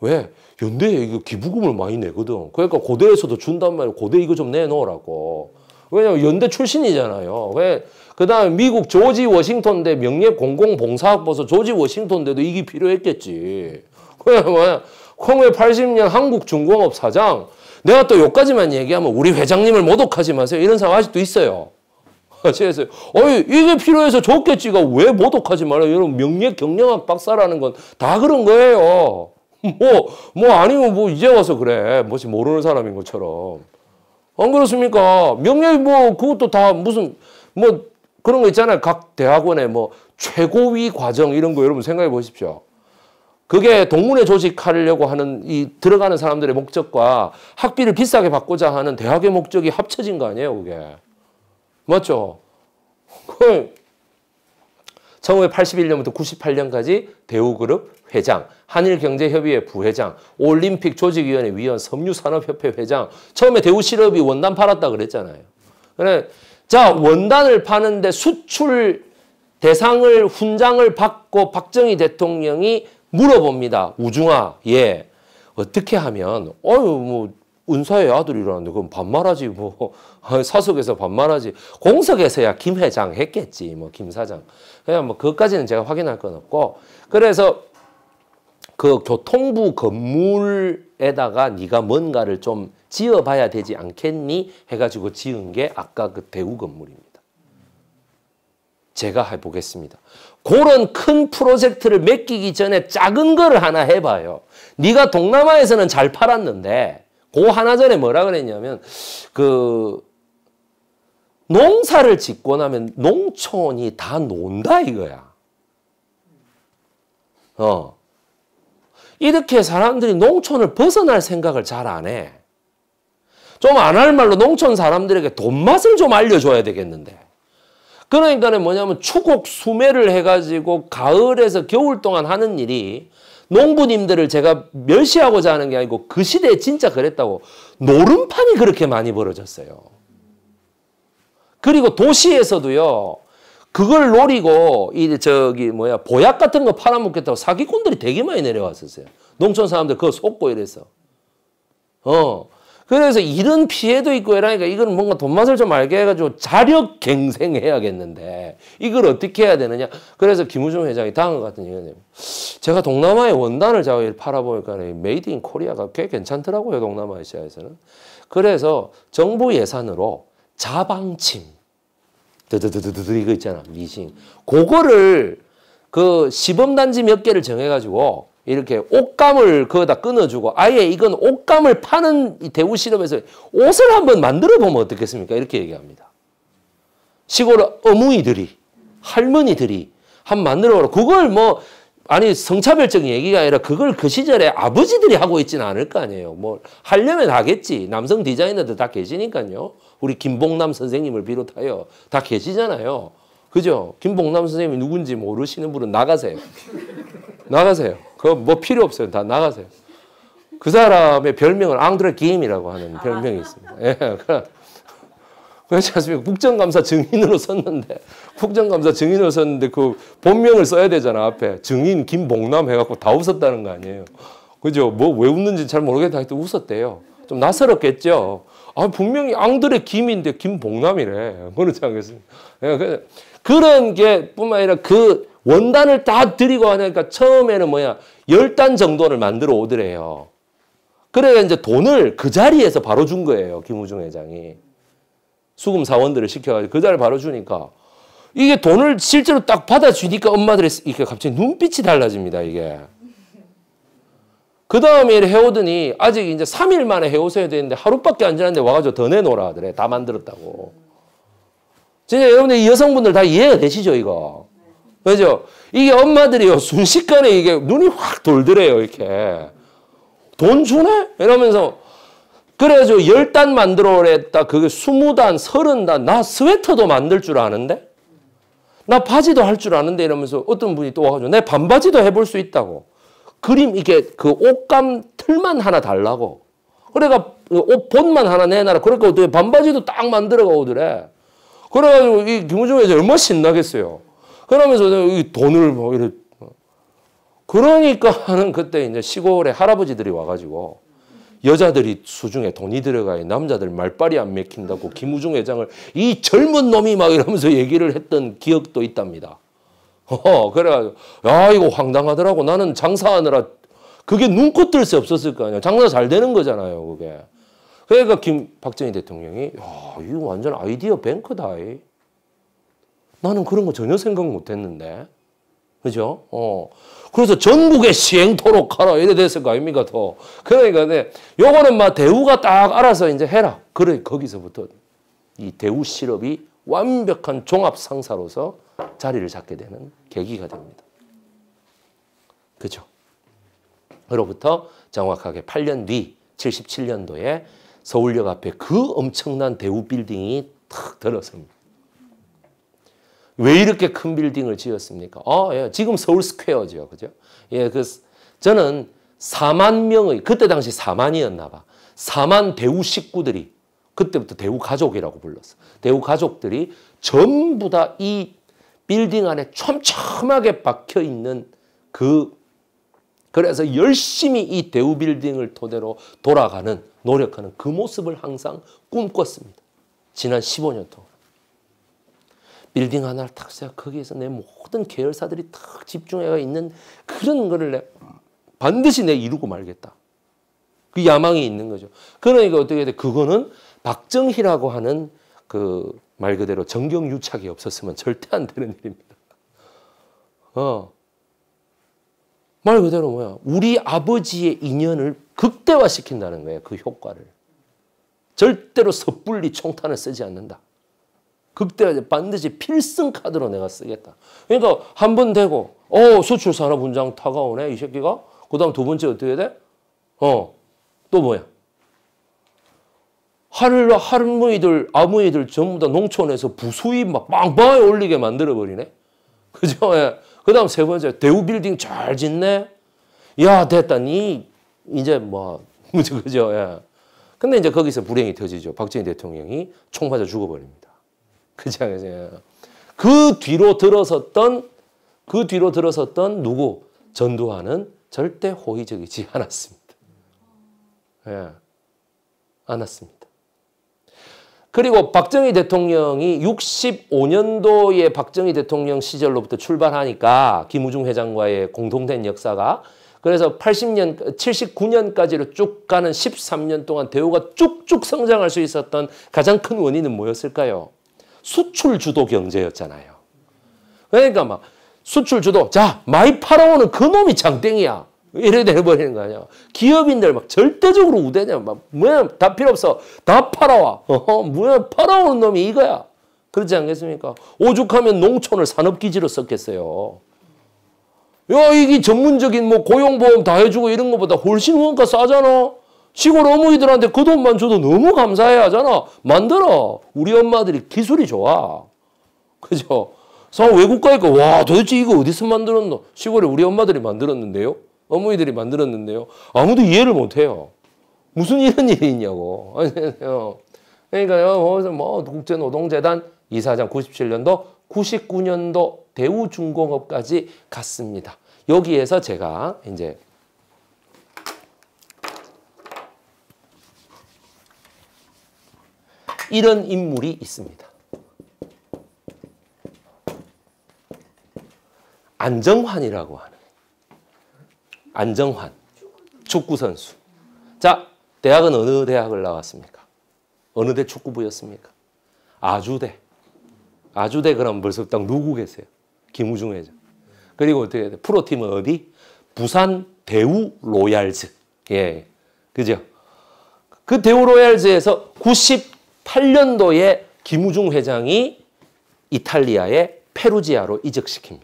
왜? 연대에 이거 기부금을 많이 내거든. 그러니까 고대에서도 준단 말이에요. 고대 이거 좀 내놓으라고. 왜냐면 연대 출신이잖아요. 왜그 다음에 미국 조지 워싱턴 대 명예 공공봉사학부서 조지 워싱턴 대도 이게 필요했겠지. 그러면 1980년 뭐, 한국중공업 사장 내가 또 여기까지만 얘기하면 우리 회장님을 모독하지 마세요. 이런 사람 아직도 있어요. 그래서 어이 이게 필요해서 좋겠지가 왜 모독하지 말아요. 여러분 명예 경영학 박사라는 건 다 그런 거예요. 뭐, 뭐 아니면 뭐 이제 와서 그래. 뭐지 모르는 사람인 것처럼. 안 그렇습니까? 명예 뭐 그것도 다 무슨 뭐 그런 거 있잖아요. 각 대학원의 뭐 최고위 과정 이런 거 여러분 생각해 보십시오. 그게 동문회 조직하려고 하는 이 들어가는 사람들의 목적과 학비를 비싸게 받고자 하는 대학의 목적이 합쳐진 거 아니에요, 그게. 맞죠? 그 1981년부터 98년까지 대우그룹 회장, 한일경제협의회 부회장, 올림픽 조직위원회 위원, 섬유산업협회 회장. 처음에 대우실업이 원단 팔았다 그랬잖아요. 그래 자 원단을 파는데 수출 대상을 훈장을 받고 박정희 대통령이 물어봅니다. 우중아 예 어떻게 하면 어유 뭐 은사의 아들이라는데 그럼 반말하지 뭐 사석에서 반말하지 공석에서야 김 회장 했겠지 뭐 김 사장 그냥 뭐 그것까지는 제가 확인할 건 없고 그래서 그 교통부 건물에다가 네가 뭔가를 좀 지어봐야 되지 않겠니? 해가지고 지은 게 아까 그 대우 건물입니다. 제가 해보겠습니다. 그런 큰 프로젝트를 맡기기 전에 작은 거를 하나 해봐요. 네가 동남아에서는 잘 팔았는데 그 하나 전에 뭐라 그랬냐면 그 농사를 짓고 나면 농촌이 다 논다 이거야. 어. 이렇게 사람들이 농촌을 벗어날 생각을 잘 안 해. 좀안할 말로 농촌 사람들에게 돈 맛을 좀 알려줘야 되겠는데. 그러니까는 뭐냐면 추곡 수매를 해가지고 가을에서 겨울 동안 하는 일이 농부님들을 제가 멸시하고자 하는 게 아니고 그 시대에 진짜 그랬다고 노름판이 그렇게 많이 벌어졌어요. 그리고 도시에서도요. 그걸 노리고 이 저기 뭐야 보약 같은 거 팔아먹겠다고 사기꾼들이 되게 많이 내려왔었어요. 농촌 사람들 그거 속고 이래서. 어. 그래서 이런 피해도 있고 이러니까 이건 뭔가 돈 맛을 좀 알게 해가지고 자력갱생해야겠는데 이걸 어떻게 해야 되느냐. 그래서 김우중 회장이 다음과 같은 얘기를 해요. 제가 동남아의 원단을 제가 팔아보니까 메이드 인 코리아가 꽤 괜찮더라고요. 동남아시아에서는. 그래서 정부 예산으로 자방침. 드드드드드 이거 있잖아. 미싱. 그거를 그 시범단지 몇 개를 정해가지고 이렇게 옷감을 거기다 끊어주고 아예 이건 옷감을 파는 대우 실험에서 옷을 한번 만들어 보면 어떻겠습니까? 이렇게 얘기합니다. 시골 어머니들이 할머니들이 한 만들어 그걸 뭐 아니 성차별적인 얘기가 아니라 그걸 그 시절에 아버지들이 하고 있지는 않을 거 아니에요. 뭐 하려면 하겠지. 남성 디자이너들 다 계시니까요. 우리 김봉남 선생님을 비롯하여 다 계시잖아요. 그죠? 김봉남 선생님이 누군지 모르시는 분은 나가세요. 나가세요. 그거 뭐 필요 없어요. 다 나가세요. 그 사람의 별명을 앙드레 게임이라고 하는 아. 별명이 있습니다. 예, 그렇지 않습니까? 국정감사 증인으로 썼는데, 국정감사 증인으로 썼는데 그 본명을 써야 되잖아, 앞에. 증인 김봉남 해갖고 다 웃었다는 거 아니에요. 그죠? 뭐 왜 웃는지 잘 모르겠다 하여튼 웃었대요. 좀 낯설었겠죠? 아, 분명히 앙드레 김인데 김봉남이래. 그렇지 않겠습니까? 그런 예, 그, 게 뿐만 아니라 그 원단을 다 드리고 하니까 그러니까 처음에는 뭐야 열 단 정도를 만들어 오더래요. 그래야 이제 돈을 그 자리에서 바로 준 거예요. 김우중 회장이. 수금 사원들을 시켜가지고 그자리 바로 주니까 이게 돈을 실제로 딱 받아주니까 엄마들이 이렇게 갑자기 눈빛이 달라집니다. 이게. 그 다음에 해오더니 아직 이제 3일 만에 해오셔야 되는데 하루밖에 안 지났는데 와가지고 더 내놓으라 하더래. 다 만들었다고. 진짜 여러분들 여성분들 다 이해가 되시죠, 이거? 그죠? 이게 엄마들이요. 순식간에 이게 눈이 확 돌더래요. 이렇게. 돈 주네? 이러면서. 그래가지고 1단 만들어 오랬다. 그게 20단, 30단. 나 스웨터도 만들 줄 아는데? 나 바지도 할 줄 아는데? 이러면서 어떤 분이 또 와가지고 내 반바지도 해볼 수 있다고. 그림, 이게 그 옷감 틀만 하나 달라고. 그래가 옷 본만 하나 내놔라. 그러니까 반바지도 딱 만들어가 오더래. 그래가지고 이 김우중 회장 얼마나 신나겠어요. 그러면서 돈을 뭐 이래 뭐. 그러니까 하는 그때 이제 시골에 할아버지들이 와가지고 여자들이 수중에 돈이 들어가야 남자들 말빨이 안 맥힌다고 김우중 회장을 이 젊은 놈이 막 이러면서 얘기를 했던 기억도 있답니다. 어, 그래가지고 야 이거 황당하더라고 나는 장사하느라 그게 눈꽃 뜰 새 없었을 거 아니야 장사 잘 되는 거잖아요 그게 그러니까 김 박정희 대통령이 야 이거 완전 아이디어 뱅크다 이. 나는 그런 거 전혀 생각 못 했는데. 그죠? 어. 그래서 전국에 시행토록 하라. 이래 됐을 거 아닙니까, 더. 그러니까, 네. 요거는 막 대우가 딱 알아서 이제 해라. 그래, 거기서부터 이 대우 실업이 완벽한 종합상사로서 자리를 잡게 되는 계기가 됩니다. 그죠? 그로부터 정확하게 8년 뒤, 77년도에 서울역 앞에 그 엄청난 대우 빌딩이 탁 들었습니다. 왜 이렇게 큰 빌딩을 지었습니까? 어, 예. 지금 서울 스퀘어죠. 그죠? 예, 그, 저는 4만 명의, 그때 당시 4만이었나 봐. 4만 대우 식구들이, 그때부터 대우 가족이라고 불렀어. 대우 가족들이 전부 다 이 빌딩 안에 촘촘하게 박혀 있는 그, 그래서 열심히 이 대우 빌딩을 토대로 돌아가는, 노력하는 그 모습을 항상 꿈꿨습니다. 지난 15년 동안. 빌딩 하나를 탁 세워 거기에서 내 모든 계열사들이 탁 집중해가 있는 그런 거를 내 반드시 내 이루고 말겠다. 그 야망이 있는 거죠. 그러니까 어떻게 돼? 그거는 박정희라고 하는 그 말 그대로 정경 유착이 없었으면 절대 안 되는 일입니다. 어. 말 그대로 뭐야? 우리 아버지의 인연을 극대화시킨다는 거예요. 그 효과를. 절대로 섣불리 총탄을 쓰지 않는다. 대 그때 반드시 필승 카드로 내가 쓰겠다. 그러니까 한 번 되고 어 수출 산업 분장 다가오네 이 새끼가. 그다음 두 번째 어떻게 돼? 어또 뭐야? 하루 할머니들 아무이들 전부 다 농촌에서 부수입 막빵빵 올리게 만들어 버리네. 그죠? 예. 그다음 세 번째 대우 빌딩 잘 짓네. 야 됐다 니 이제 뭐 그죠? 예. 근데 이제 거기서 불행이 터지죠. 박정희 대통령이 총 맞아 죽어버립니다. 그죠, 그죠. 그 뒤로 들어섰던 그 뒤로 들어섰던 누구 전두환은 절대 호의적이지 않았습니다. 예, 않았습니다. 그리고 박정희 대통령이 65년도에 박정희 대통령 시절로부터 출발하니까 김우중 회장과의 공동된 역사가 그래서 80년, 79년까지로 쭉 가는 13년 동안 대우가 쭉쭉 성장할 수 있었던 가장 큰 원인은 뭐였을까요? 수출 주도 경제였잖아요. 그러니까 막 수출 주도 자 마이파라오는 그놈이 장땡이야. 이래 버리는거 아니야. 기업인들 막 절대적으로 우대냐. 막, 뭐야, 다 필요 없어. 다 팔아와. 어허, 뭐야, 팔아오는 놈이 이거야. 그렇지 않겠습니까? 오죽하면 농촌을 산업기지로 썼겠어요. 야, 이게 전문적인 뭐 고용보험 다 해주고 이런 것보다 훨씬 원가 싸잖아. 시골 어머니들한테 그 돈만 줘도 너무 감사해야 하잖아. 만들어. 우리 엄마들이 기술이 좋아. 그죠? 상 외국 가니까 와 도대체 이거 어디서 만들었노? 시골에 우리 엄마들이 만들었는데요. 어머니들이 만들었는데요. 아무도 이해를 못해요. 무슨 이런 일이 있냐고. 그러니까요. 거뭐 뭐, 국제노동재단 이사장 97년도 99년도 대우중공업까지 갔습니다. 여기에서 제가 이제 이런 인물이 있습니다. 안정환이라고 하는 안정환 축구 선수. 자, 대학은 어느 대학을 나왔습니까? 어느 대 축구부였습니까? 아주대. 아주대 그럼 벌써 딱 누구 계세요? 김우중 회장. 그리고 어떻게 돼? 프로팀은 어디? 부산 대우 로얄즈. 예. 그죠? 그 대우 로얄즈에서 8년도에 김우중 회장이 이탈리아의 페루지아로 이적시킵니다.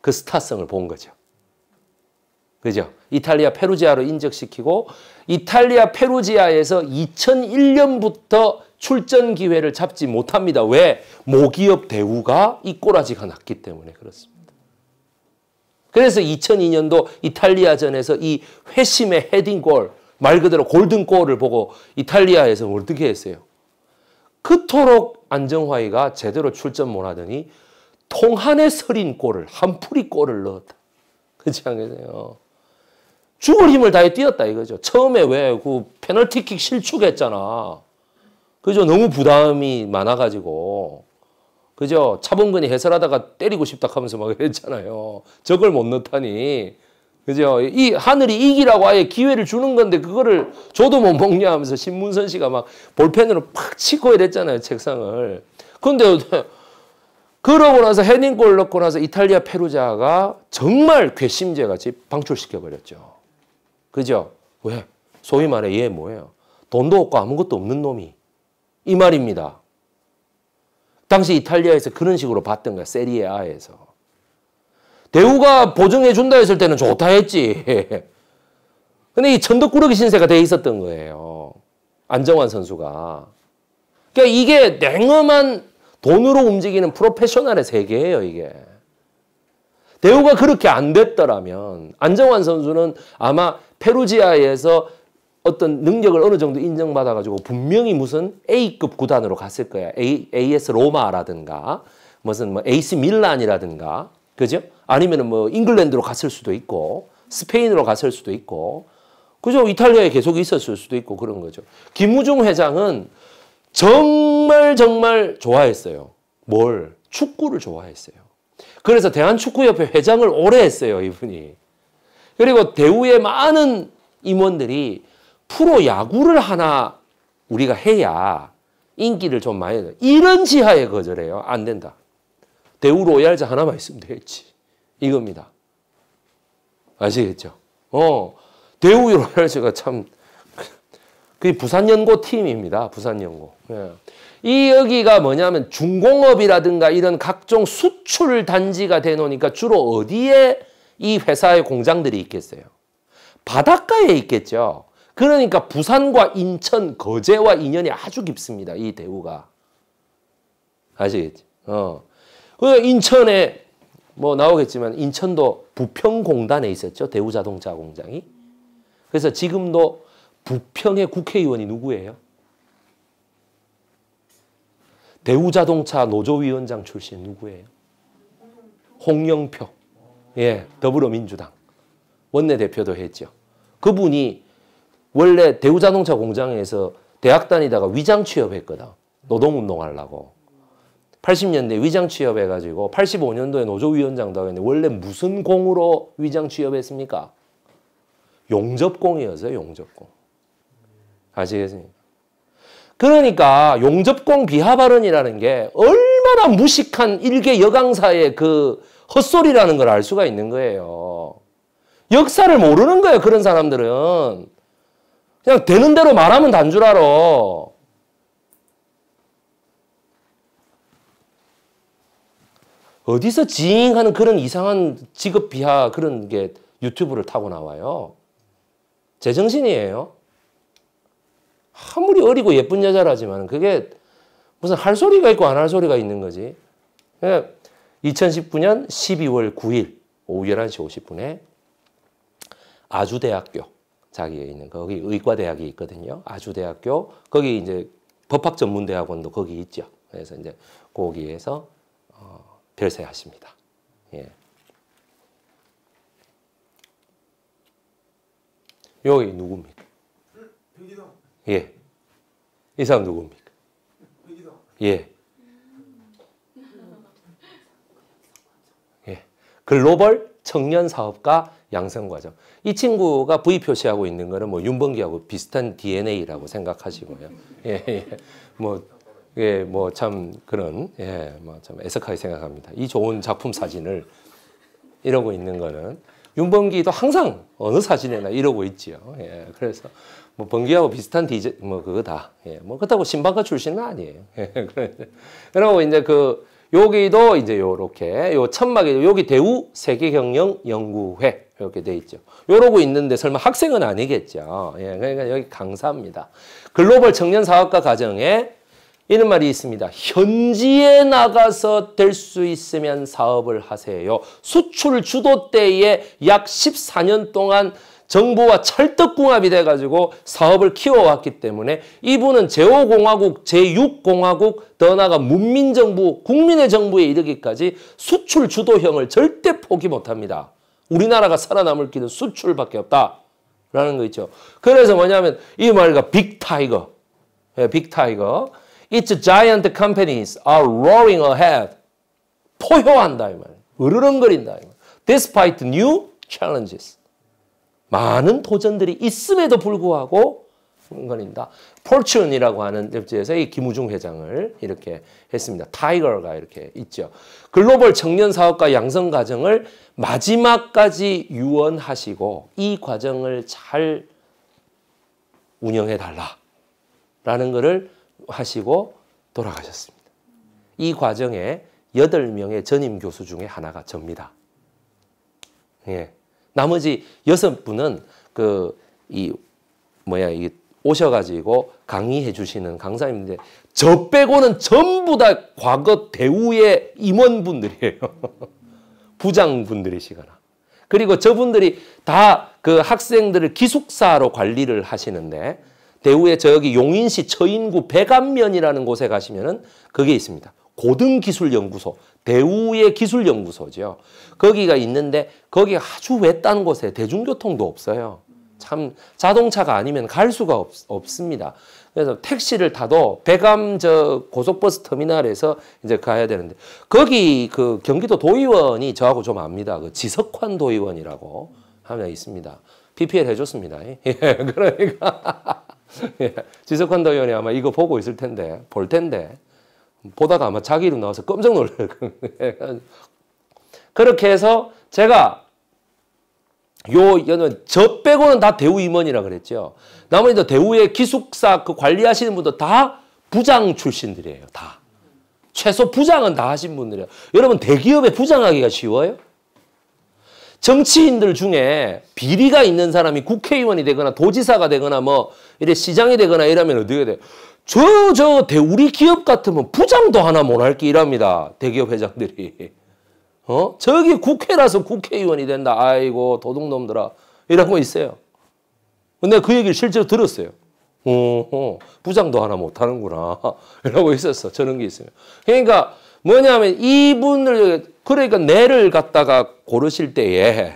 그 스타성을 본 거죠. 그죠? 이탈리아 페루지아로 인적시키고 이탈리아 페루지아에서 2001년부터 출전 기회를 잡지 못합니다. 왜? 모기업 대우가 이 꼬라지가 났기 때문에 그렇습니다. 그래서 2002년도 이탈리아전에서 이 회심의 헤딩골 말 그대로 골든골을 보고 이탈리아에서 어떻게 했어요? 그토록 안정화이가 제대로 출전 못하더니 통한에 서린 골을 한 풀이 골을 넣었다. 그렇지 않겠어요? 죽을 힘을 다해 뛰었다 이거죠. 처음에 왜 그 페널티킥 실축했잖아. 그죠? 너무 부담이 많아가지고. 그죠? 차범근이 해설하다가 때리고 싶다 하면서 막 했잖아요. 저걸 못 넣다니. 그죠? 이 하늘이 이기라고 아예 기회를 주는 건데 그거를 줘도 못 먹냐 하면서 신문선 씨가 막 볼펜으로 팍 치고 이랬잖아요, 책상을. 근데 그러고 나서 헤딩골 넣고 나서 이탈리아 페루자가 정말 괘씸죄 같이 방출시켜 버렸죠. 그죠? 왜? 소위 말해 얘 뭐예요? 돈도 없고 아무것도 없는 놈이 이 말입니다. 당시 이탈리아에서 그런 식으로 봤던 거야. 세리에 아에서. 대우가 보증해 준다 했을 때는 좋다 했지. 근데 이 천덕꾸러기 신세가 돼 있었던 거예요. 안정환 선수가. 그러니까 이게 냉엄한 돈으로 움직이는 프로페셔널의 세계예요, 이게. 대우가 그렇게 안 됐더라면 안정환 선수는 아마 페루지아에서 어떤 능력을 어느 정도 인정받아 가지고 분명히 무슨 A급 구단으로 갔을 거야. A, AS 로마라든가 무슨 뭐 AC 밀란이라든가. 그죠? 아니면 뭐 잉글랜드로 갔을 수도 있고 스페인으로 갔을 수도 있고 그죠? 이탈리아에 계속 있었을 수도 있고 그런 거죠. 김우중 회장은 정말 정말 좋아했어요. 뭘? 축구를 좋아했어요. 그래서 대한축구협회 회장을 오래 했어요. 이분이. 그리고 대우의 많은 임원들이 프로 야구를 하나 우리가 해야 인기를 좀 많이 해요. 이런 지하에 거절해요. 안 된다. 대우 로얄자 하나만 있으면 되겠지. 이겁니다. 아시겠죠? 어, 대우 유로랄씨가 참, 그 부산연고 팀입니다. 부산연고. 예. 이 여기가 뭐냐면 중공업이라든가 이런 각종 수출 단지가 되놓으니까 주로 어디에 이 회사의 공장들이 있겠어요? 바닷가에 있겠죠. 그러니까 부산과 인천 거제와 인연이 아주 깊습니다. 이 대우가 아시겠죠? 어. 그 인천에 뭐 나오겠지만 인천도 부평공단에 있었죠. 대우자동차 공장이. 그래서 지금도 부평의 국회의원이 누구예요? 대우자동차 노조위원장 출신 누구예요? 홍영표. 예, 더불어민주당. 원내대표도 했죠. 그분이 원래 대우자동차 공장에서 대학 다니다가 위장 취업했거든. 노동운동하려고. 80년대 위장 취업해가지고 85년도에 노조위원장도 하겠는데 원래 무슨 공으로 위장 취업했습니까? 용접공이었어요. 용접공. 아시겠습니까? 그러니까 용접공 비하 발언이라는 게 얼마나 무식한 일개 여강사의 그 헛소리라는 걸 알 수가 있는 거예요. 역사를 모르는 거예요. 그런 사람들은. 그냥 되는 대로 말하면 단 줄 알아. 어디서 지잉 하는 그런 이상한 직업 비하 그런 게 유튜브를 타고 나와요. 제정신이에요. 아무리 어리고 예쁜 여자라지만 그게 무슨 할 소리가 있고 안 할 소리가 있는 거지. 2019년 12월 9일 오후 11시 50분에 아주대학교 자기에 있는 거기 의과대학이 있거든요. 아주대학교 거기 이제 법학전문대학원도 거기 있죠. 그래서 이제 거기에서 별세하십니다. 예. 여기 누굽니까? 백이동. 예. 이 사람 누굽니까? 백이동. 예. 예. 글로벌 청년 사업가 양성 과정. 이 친구가 V 표시하고 있는 거는 뭐 윤범기하고 비슷한 DNA라고 생각하시고요. 예, 예. 뭐 예, 뭐 참 그런 예, 뭐 참 애석하게 생각합니다. 이 좋은 작품 사진을 이러고 있는 거는 윤번기도 항상 어느 사진에나 이러고 있지요. 예, 그래서 뭐 번기하고 비슷한 디제 뭐 그거다. 예, 뭐 그렇다고 신방과 출신은 아니에요. 예, 그러고 이제 그 여기도 이제 요렇게 요 천막에 여기 대우 세계 경영 연구회 이렇게 돼 있죠. 요러고 있는데 설마 학생은 아니겠죠. 예, 그러니까 여기 강사입니다. 글로벌 청년 사업가 과정에 이런 말이 있습니다. 현지에 나가서 될 수 있으면 사업을 하세요. 수출 주도 때에 약 14년 동안 정부와 찰떡궁합이 돼가지고 사업을 키워왔기 때문에 이분은 제5공화국, 제6공화국, 더 나아가 문민정부, 국민의 정부에 이르기까지 수출 주도형을 절대 포기 못합니다. 우리나라가 살아남을 길은 수출밖에 없다라는 거 있죠. 그래서 뭐냐면 이 말과 빅타이거, 예, 빅타이거. Its giant companies are roaring ahead. 포효한다 이말이 으르렁거린다 이 말이에요. Despite new challenges. 많은 도전들이 있음에도 불구하고 흥건인다. f o r t u n e 이라고 하는 웹지에서 이 김우중 회장을 이렇게 했습니다. 타이거가 이렇게 있죠. 글로벌 청년 사업과 양성 과정을 마지막까지 유언하시고 이 과정을 잘 운영해 달라라는 것을 하시고 돌아가셨습니다. 이 과정에 8명의 전임 교수 중에 하나가 접니다. 예. 나머지 6분은 그, 이, 뭐야, 이 오셔가지고 강의해 주시는 강사님인데 저 빼고는 전부 다 과거 대우의 임원분들이에요. 부장분들이시거나. 그리고 저분들이 다 그 학생들을 기숙사로 관리를 하시는데 대우의 저기 용인시 처인구 백암면이라는 곳에 가시면은 그게 있습니다. 고등기술연구소, 대우의 기술연구소죠. 거기가 있는데 거기 아주 외딴 곳에 대중교통도 없어요. 참 자동차가 아니면 갈 수가 없, 없습니다. 그래서 택시를 타도 백암 저 고속버스 터미널에서 이제 가야 되는데 거기 그 경기도 도의원이 저하고 좀 압니다. 그 지석환 도의원이라고 하면 있습니다. PPL 해줬습니다. 예, 그러니까 예. 지석환 의원이 아마 이거 보고 있을 텐데, 볼 텐데, 보다가 아마 자기 이름 나와서 깜짝 놀랄 겁니다. 그렇게 해서 제가 요 여는 저 빼고는 다 대우 임원이라 그랬죠. 나머지도 대우의 기숙사 그 관리하시는 분들 다 부장 출신들이에요. 다 최소 부장은 다 하신 분들이에요. 여러분 대기업에 부장하기가 쉬워요? 정치인들 중에 비리가 있는 사람이 국회의원이 되거나 도지사가 되거나 뭐 이래 시장이 되거나 이러면 어떻게 돼요? 저, 저, 대우리 기업 같으면 부장도 하나 못할 기랍니다. 대기업 회장들이. 어? 저기 국회라서 국회의원이 된다. 아이고, 도둑놈들아. 이러고 있어요. 근데 그 얘기를 실제로 들었어요. 어, 부장도 하나 못하는구나. 이러고 있었어. 저런 게 있으면. 그러니까 뭐냐면 이분을 그러니까 내를 갖다가 고르실 때에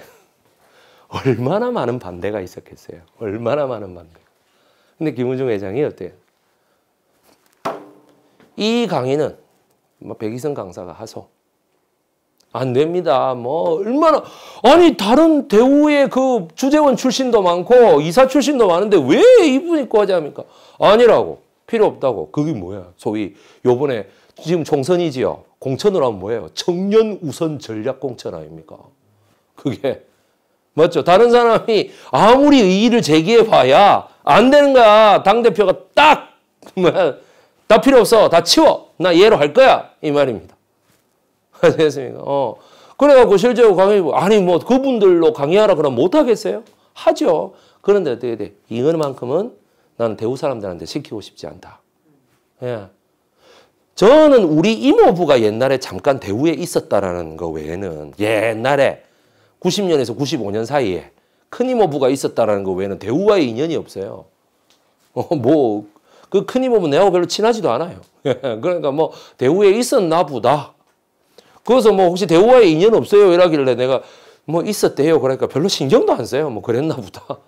얼마나 많은 반대가 있었겠어요. 얼마나 많은 반대. 근데 김은중 회장이 어때요? 이 강의는 뭐 백이성 강사가 하소. 안 됩니다. 뭐 얼마나 아니 다른 대우의 그 주재원 출신도 많고 이사 출신도 많은데 왜 이분이 꺼자합니까? 아니라고 필요 없다고 그게 뭐야? 소위 요번에 지금 총선이지요. 공천을 하면 뭐예요? 청년 우선 전략 공천 아닙니까? 그게 맞죠? 다른 사람이 아무리 의의를 제기해 봐야 안 되는 거야. 당 대표가 딱다 필요 없어. 다 치워. 나 얘로 할 거야. 이 말입니다. 아시겠습니까? 어. 그래갖고 실제로 강의 뭐, 아니 뭐 그분들로 강의하라 그러면 못 하겠어요? 하죠. 그런데 어떻게 돼? 이거만큼은 난 대우 사람들한테 시키고 싶지 않다. 예. 저는 우리 이모부가 옛날에 잠깐 대우에 있었다라는 거 외에는 옛날에 90년에서 95년 사이에 큰 이모부가 있었다라는 거 외에는 대우와의 인연이 없어요. 어, 뭐, 그 큰 이모부 내하고 별로 친하지도 않아요. 그러니까 뭐, 대우에 있었나 보다. 그래서 뭐, 혹시 대우와의 인연 없어요? 이러길래 내가 뭐, 있었대요. 그러니까 별로 신경도 안 써요. 뭐, 그랬나 보다.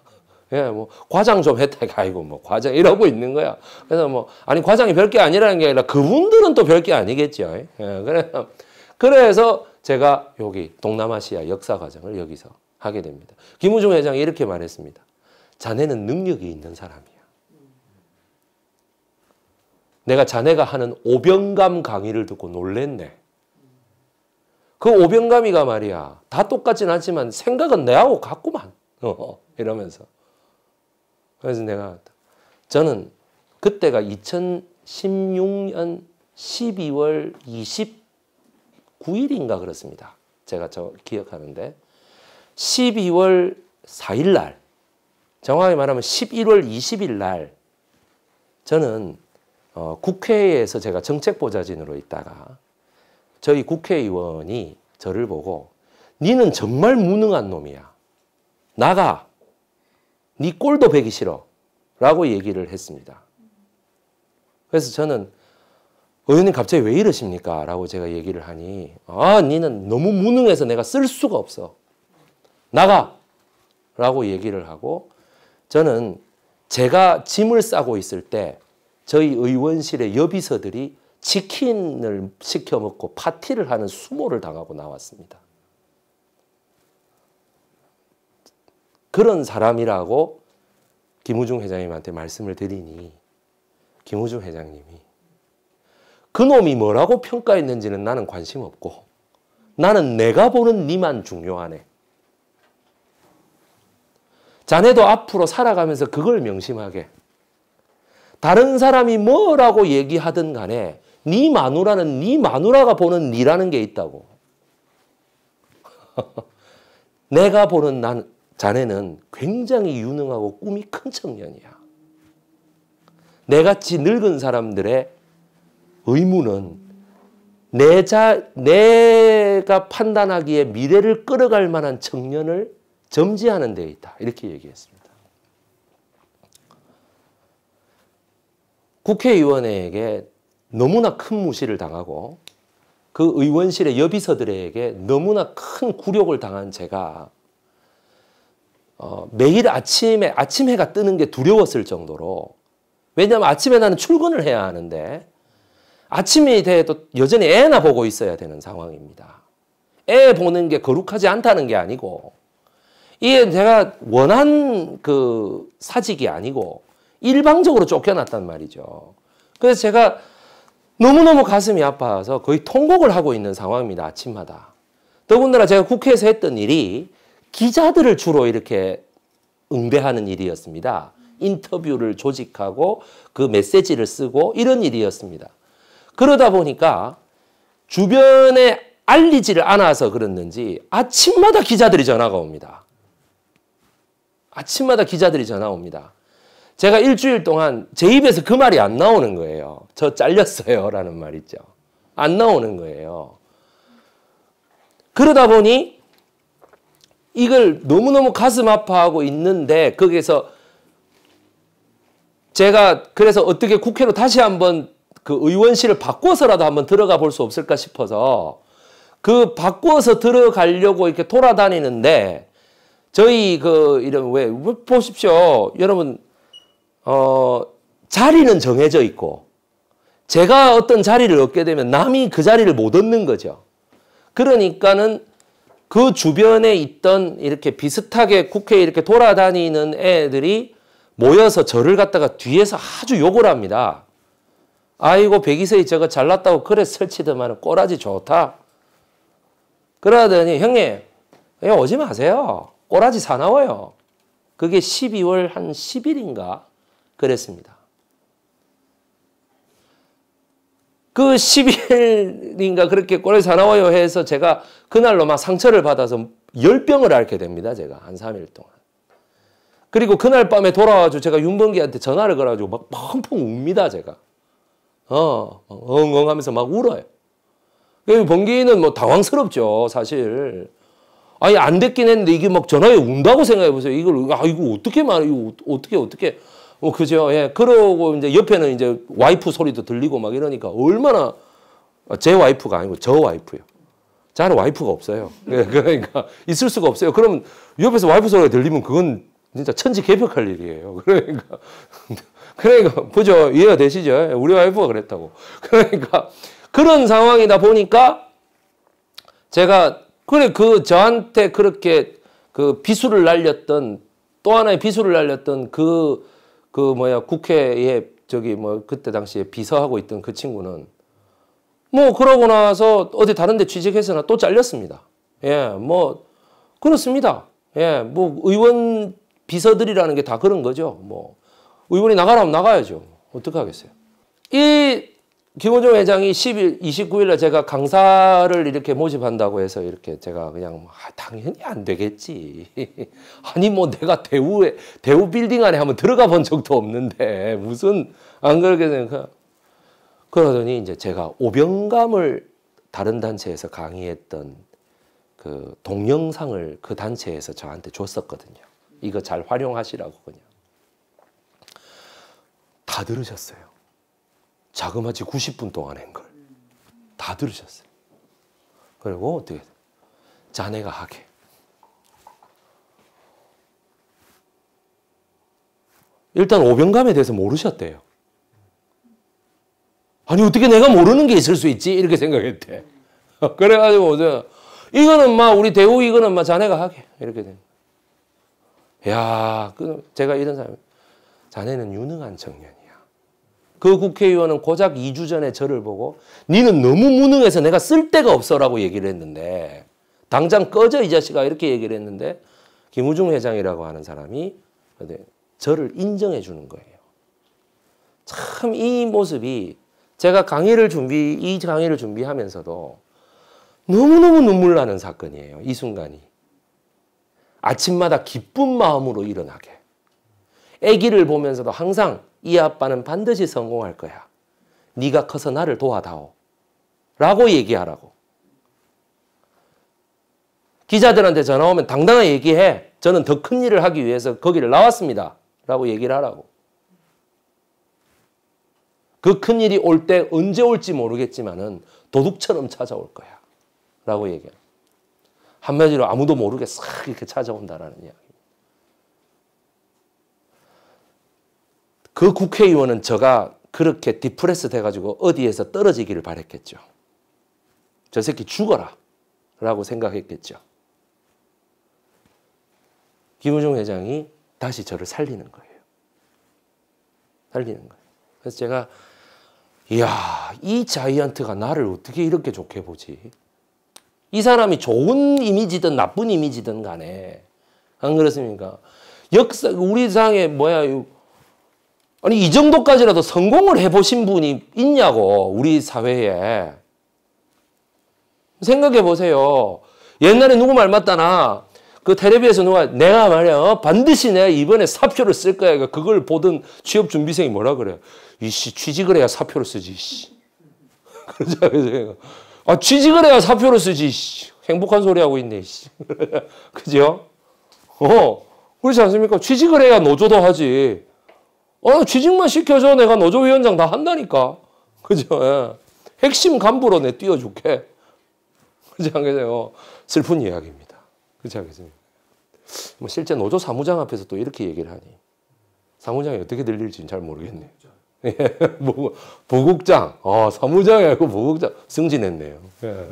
예, 뭐 과장 좀 했다 가이고 뭐 과장 이러고 있는 거야. 그래서 뭐 아니 과장이 별 게 아니라는 게 아니라 그분들은 또 별 게 아니겠죠. 예, 그래서 그래서 제가 여기 동남아시아 역사 과정을 여기서 하게 됩니다. 김우중 회장이 이렇게 말했습니다. 자네는 능력이 있는 사람이야. 내가 자네가 하는 오병감 강의를 듣고 놀랬네. 그 오병감이가 말이야. 다 똑같진 않지만 생각은 내하고 같구만. 어, 이러면서. 그래서 내가 저는 그때가 2016년 12월 29일인가 그렇습니다. 제가 저 기억하는데 12월 4일 날 정확히 말하면 11월 20일 날 저는 어, 국회에서 제가 정책보좌진으로 있다가 저희 국회의원이 저를 보고 니는 정말 무능한 놈이야. 나가. 네 꼴도 베기 싫어 라고 얘기를 했습니다. 그래서 저는 의원님 갑자기 왜 이러십니까? 라고 제가 얘기를 하니 아 니는 너무 무능해서 내가 쓸 수가 없어. 나가! 라고 얘기를 하고 저는 제가 짐을 싸고 있을 때 저희 의원실의 여비서들이 치킨을 시켜 먹고 파티를 하는 수모를 당하고 나왔습니다. 그런 사람이라고 김우중 회장님한테 말씀을 드리니 김우중 회장님이 그놈이 뭐라고 평가했는지는 나는 관심 없고 나는 내가 보는 니만 중요하네. 자네도 앞으로 살아가면서 그걸 명심하게. 다른 사람이 뭐라고 얘기하든 간에 네 마누라는 네 마누라가 보는 니라는 게 있다고. 내가 보는 난 자네는 굉장히 유능하고 꿈이 큰 청년이야. 내같이 늙은 사람들의 의무는 내 자, 내가 판단하기에 미래를 끌어갈 만한 청년을 점지하는 데 있다. 이렇게 얘기했습니다. 국회의원에게 너무나 큰 무시를 당하고 그 의원실의 여비서들에게 너무나 큰 굴욕을 당한 제가 어, 매일 아침에 아침 해가 뜨는 게 두려웠을 정도로 왜냐하면 아침에 나는 출근을 해야 하는데 아침이 돼도 여전히 애나 보고 있어야 되는 상황입니다. 애 보는 게 거룩하지 않다는 게 아니고 이게 제가 원한 그 사직이 아니고 일방적으로 쫓겨났단 말이죠. 그래서 제가 너무너무 가슴이 아파서 거의 통곡을 하고 있는 상황입니다. 아침마다. 더군다나 제가 국회에서 했던 일이 기자들을 주로 이렇게 응대하는 일이었습니다. 인터뷰를 조직하고 그 메시지를 쓰고 이런 일이었습니다. 그러다 보니까 주변에 알리지를 않아서 그랬는지 아침마다 기자들이 전화가 옵니다. 아침마다 기자들이 전화 옵니다. 제가 일주일 동안 제 입에서 그 말이 안 나오는 거예요. 저 잘렸어요. 라는 말 있죠. 안 나오는 거예요. 그러다 보니 이걸 너무너무 가슴 아파하고 있는데 거기에서 제가 그래서 어떻게 국회로 다시 한번 그 의원실을 바꿔서라도 한번 들어가 볼 수 없을까 싶어서 그 바꿔서 들어가려고 이렇게 돌아다니는데 저희 그 이런 왜 보십시오 여러분 어 자리는 정해져 있고 제가 어떤 자리를 얻게 되면 남이 그 자리를 못 얻는 거죠. 그러니까는 그 주변에 있던 이렇게 비슷하게 국회에 이렇게 돌아다니는 애들이 모여서 저를 갖다가 뒤에서 아주 욕을 합니다. 아이고 1 0세이 저거 잘났다고 그래 설치더만 꼬라지 좋다. 그러더니 형님 예, 오지 마세요. 꼬라지 사나워요. 그게 12월 한 10일인가 그랬습니다. 그 10일인가 그렇게 꼬리 사나워요 해서 제가 그날로 막 상처를 받아서 열병을 앓게 됩니다. 제가 한 3일 동안. 그리고 그날 밤에 돌아와서 제가 윤범기한테 전화를 걸어가지고 막 펑펑 웁니다. 제가. 어, 엉엉 하면서 막 울어요. 범기는 그 뭐 당황스럽죠. 사실. 아니 안 됐긴 했는데 이게 막 전화에 운다고 생각해 보세요. 이걸 아 이거 어떻게 말해? 이거 어, 어떻게 어떻게 어, 그죠. 예. 그러고 이제 옆에는 이제 와이프 소리도 들리고 막 이러니까 얼마나 제 와이프가 아니고 저와이프요 저는 와이프가 없어요. 예, 그러니까 있을 수가 없어요. 그러면 옆에서 와이프 소리가 들리면 그건 진짜 천지 개벽할 일이에요. 그러니까 그러니까 보죠 이해가 되시죠? 예, 우리 와이프가 그랬다고. 그러니까 그런 상황이다 보니까 제가 그래 그 저한테 그렇게 그 비수를 날렸던 또 하나의 비수를 날렸던 그그 뭐야 국회에 저기 뭐 그때 당시에 비서하고 있던 그 친구는 뭐 그러고 나서 어디 다른 데 취직해서나 또 잘렸습니다. 예, 뭐 그렇습니다. 예, 뭐 의원 비서들이라는 게 다 그런 거죠. 뭐 의원이 나가라면 나가야죠. 어떻게 하겠어요? 이 김호중 회장이 10일, 29일에 제가 강사를 이렇게 모집한다고 해서 이렇게 제가 그냥 아, 당연히 안 되겠지. 아니 뭐 내가 대우에 대우 빌딩 안에 한번 들어가 본 적도 없는데 무슨 안 그렇게 생각. 그러더니 이제 제가 오병감을 다른 단체에서 강의했던 그 동영상을 그 단체에서 저한테 줬었거든요. 이거 잘 활용하시라고 그냥 다 들으셨어요. 자그마치 90분 동안 한 걸 다 들으셨어요. 그리고 어떻게 자네가 하게. 일단 오병감에 대해서 모르셨대요. 아니 어떻게 내가 모르는 게 있을 수 있지 이렇게 생각했대. 그래가지고 이거는 막 우리 대우 이거는 막 자네가 하게 이렇게 된. 야, 그 제가 이런 사람, 자네는 유능한 청년. 그 국회의원은 고작 2주 전에 저를 보고 니는 너무 무능해서 내가 쓸데가 없어라고 얘기를 했는데 당장 꺼져 이 자식아 이렇게 얘기를 했는데 김우중 회장이라고 하는 사람이 저를 인정해 주는 거예요. 참 이 모습이 제가 강의를 준비 이 강의를 준비하면서도 너무너무 눈물 나는 사건이에요. 이 순간이. 아침마다 기쁜 마음으로 일어나게. 아기를 보면서도 항상 이 아빠는 반드시 성공할 거야. 네가 커서 나를 도와다오. 라고 얘기하라고. 기자들한테 전화 오면 당당하게 얘기해. 저는 더 큰 일을 하기 위해서 거기를 나왔습니다. 라고 얘기를 하라고. 그 큰 일이 올 때 언제 올지 모르겠지만은 도둑처럼 찾아올 거야. 라고 얘기해. 한마디로 아무도 모르게 싹 이렇게 찾아온다라는 이야기. 그 국회의원은 저가 그렇게 디프레스 돼가지고 어디에서 떨어지기를 바랬겠죠. 저 새끼 죽어라. 라고 생각했겠죠. 김우중 회장이 다시 저를 살리는 거예요. 살리는 거예요. 그래서 제가, 이야, 이 자이언트가 나를 어떻게 이렇게 좋게 보지? 이 사람이 좋은 이미지든 나쁜 이미지든 간에, 안 그렇습니까? 역사, 우리 상에, 뭐야, 아니 이 정도까지라도 성공을 해보신 분이 있냐고 우리 사회에 생각해 보세요. 옛날에 누구 말 맞다나 그 텔레비에서 누가 내가 말이야 반드시 내가 이번에 사표를 쓸 거야. 그러니까 그걸 보던 취업 준비생이 뭐라 그래요. 이씨 취직을 해야 사표를 쓰지. 그러자 아 취직을 해야 사표를 쓰지. 씨. 행복한 소리 하고 있네. 씨. 그죠? 어 그렇지 않습니까? 취직을 해야 노조도 하지. 어, 취직만 시켜줘. 내가 노조위원장 다 한다니까. 그죠? 예. 핵심 간부로 내 띄워줄게. 그렇지 않겠어요? 슬픈 이야기입니다. 그렇지 않겠습니까? 뭐 실제 노조 사무장 앞에서 또 이렇게 얘기를 하니 사무장이 어떻게 들릴지는 잘 모르겠네요. 예, 부국장, 어, 사무장이 아니고 부국장 승진했네요. 예.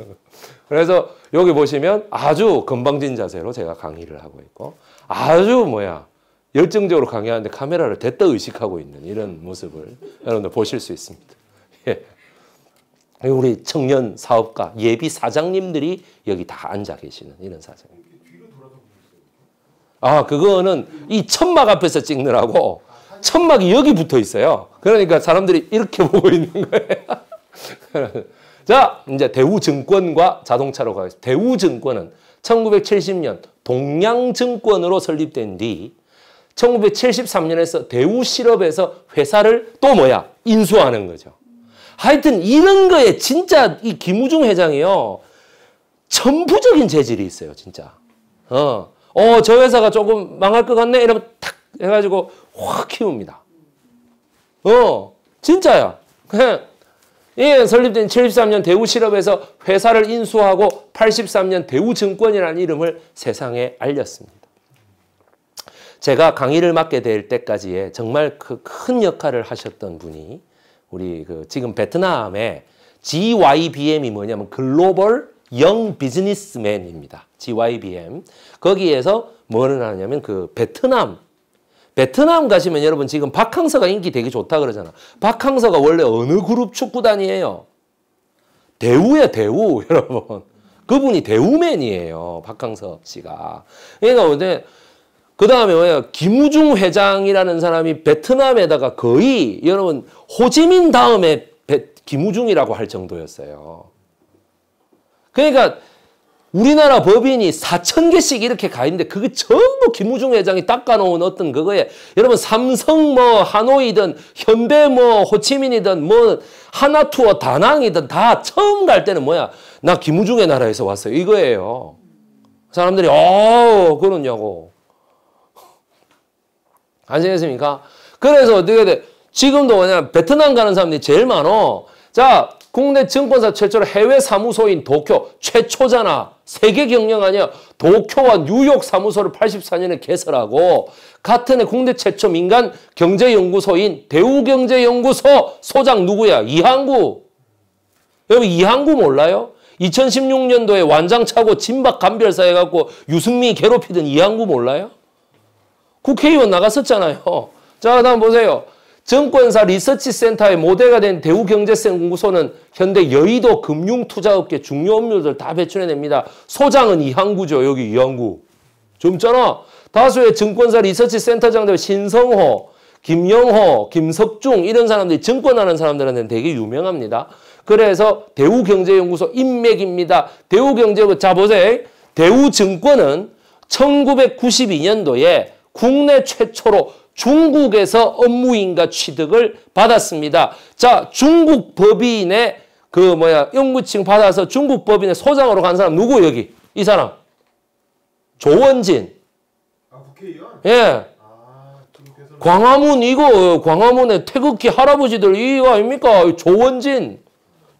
그래서 여기 보시면 아주 건방진 자세로 제가 강의를 하고 있고 아주 뭐야 열정적으로 강요하는데 카메라를 대다 의식하고 있는 이런 모습을 여러분들 보실 수 있습니다. 예. 우리 청년 사업가 예비 사장님들이 여기 다 앉아 계시는 이런 사장. 아 그거는 이 천막 앞에서 찍느라고 천막이 여기 붙어 있어요. 그러니까 사람들이 이렇게 보고 있는 거예요. 자 이제 대우증권과 자동차로 가겠습니다. 대우증권은 1970년 동양증권으로 설립된 뒤 1973년에서 대우실업에서 회사를 또 뭐야? 인수하는 거죠. 하여튼 이런 거에 진짜 이 김우중 회장이요. 전부적인 재질이 있어요, 진짜. 어, 어, 저 회사가 조금 망할 것 같네? 이러면 탁 해가지고 확 키웁니다. 어, 진짜야. 예, 설립된 73년 대우실업에서 회사를 인수하고 83년 대우증권이라는 이름을 세상에 알렸습니다. 제가 강의를 맡게 될 때까지의 정말 그 큰 역할을 하셨던 분이 우리 그 지금 베트남의 GYBM이 뭐냐면 글로벌 영 비즈니스맨입니다. GYBM. 거기에서 뭐를 하냐면 그 베트남 베트남 가시면 여러분 지금 박항서가 인기 되게 좋다 그러잖아. 박항서가 원래 어느 그룹 축구단이에요? 대우야 대우 여러분. 그분이 대우맨이에요. 박항서 씨가. 그러니까 그 다음에 뭐예요? 김우중 회장이라는 사람이 베트남에다가 거의 여러분 호지민 다음에 베, 김우중이라고 할 정도였어요. 그러니까 우리나라 법인이 4천 개씩 이렇게 가 있는데 그게 전부 김우중 회장이 닦아놓은 어떤 그거에 여러분 삼성 뭐 하노이든 현대 뭐 호치민이든 뭐 하나투어 다낭이든 다 처음 갈 때는 뭐야 나 김우중의 나라에서 왔어요 이거예요 사람들이 어 그러냐고 안녕하십니까? 그래서 어떻게 돼? 지금도 뭐냐 베트남 가는 사람들이 제일 많어. 자 국내 증권사 최초로 해외 사무소인 도쿄 최초잖아. 세계 경영 아니야. 도쿄와 뉴욕 사무소를 84년에 개설하고 같은 해 국내 최초 민간 경제연구소인 대우경제연구소 소장 누구야? 이항구. 여러분 이항구 몰라요? 2016년도에 완장차고 진박 감별사 해갖고 유승민이 괴롭히던 이항구 몰라요? 국회의원 나갔었잖아요. 자, 다음 보세요. 정권사 리서치 센터의 모델가 된 대우경제연구소는 센 현대 여의도 금융투자업계 중요 업무들 다 배출해냅니다. 소장은 이항구죠. 여기 이항구. 젊잖아. 다수의 증권사 리서치 센터장들 신성호, 김영호, 김석중 이런 사람들이 증권하는 사람들한테는 되게 유명합니다. 그래서 대우경제연구소 인맥입니다. 대우경제자 보세요. 대우증권은 1992년도에 국내 최초로 중국에서 업무인가 취득을 받았습니다. 자, 중국 법인의 그 뭐야 영무칭 받아서 중국 법인의 소장으로 간 사람 누구 여기? 이 사람 조원진. 아 국회의원. 예. 아, 광화문 이거 광화문에 태극기 할아버지들 이거 아닙니까? 조원진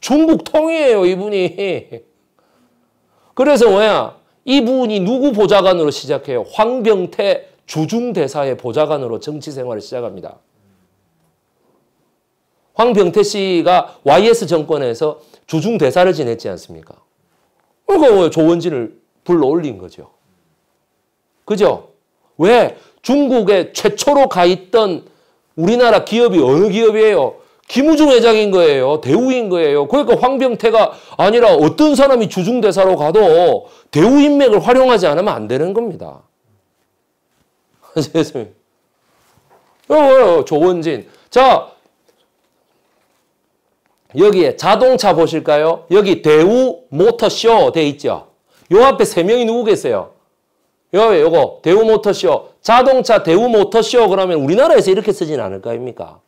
중국 통이에요 이분이. 그래서 뭐야 이분이 누구 보좌관으로 시작해요? 황병태 주중대사의 보좌관으로 정치 생활을 시작합니다. 황병태 씨가 YS 정권에서 주중대사를 지냈지 않습니까? 그러 조원진을 불러올린 거죠. 그죠? 왜? 중국에 최초로 가 있던 우리나라 기업이 어느 기업이에요? 김우중 회장인 거예요. 대우인 거예요. 그러니까 황병태가 아니라 어떤 사람이 주중대사로 가도 대우 인맥을 활용하지 않으면 안 되는 겁니다. 세상에. 아, 네, 어, 조원진. 자, 여기에 자동차 보실까요? 여기 대우 모터쇼 돼 있죠? 요 앞에 세 명이 누구겠어요? 요, 요거 대우 모터쇼. 자동차 대우 모터쇼 그러면 우리나라에서 이렇게 쓰진 않을 까입니까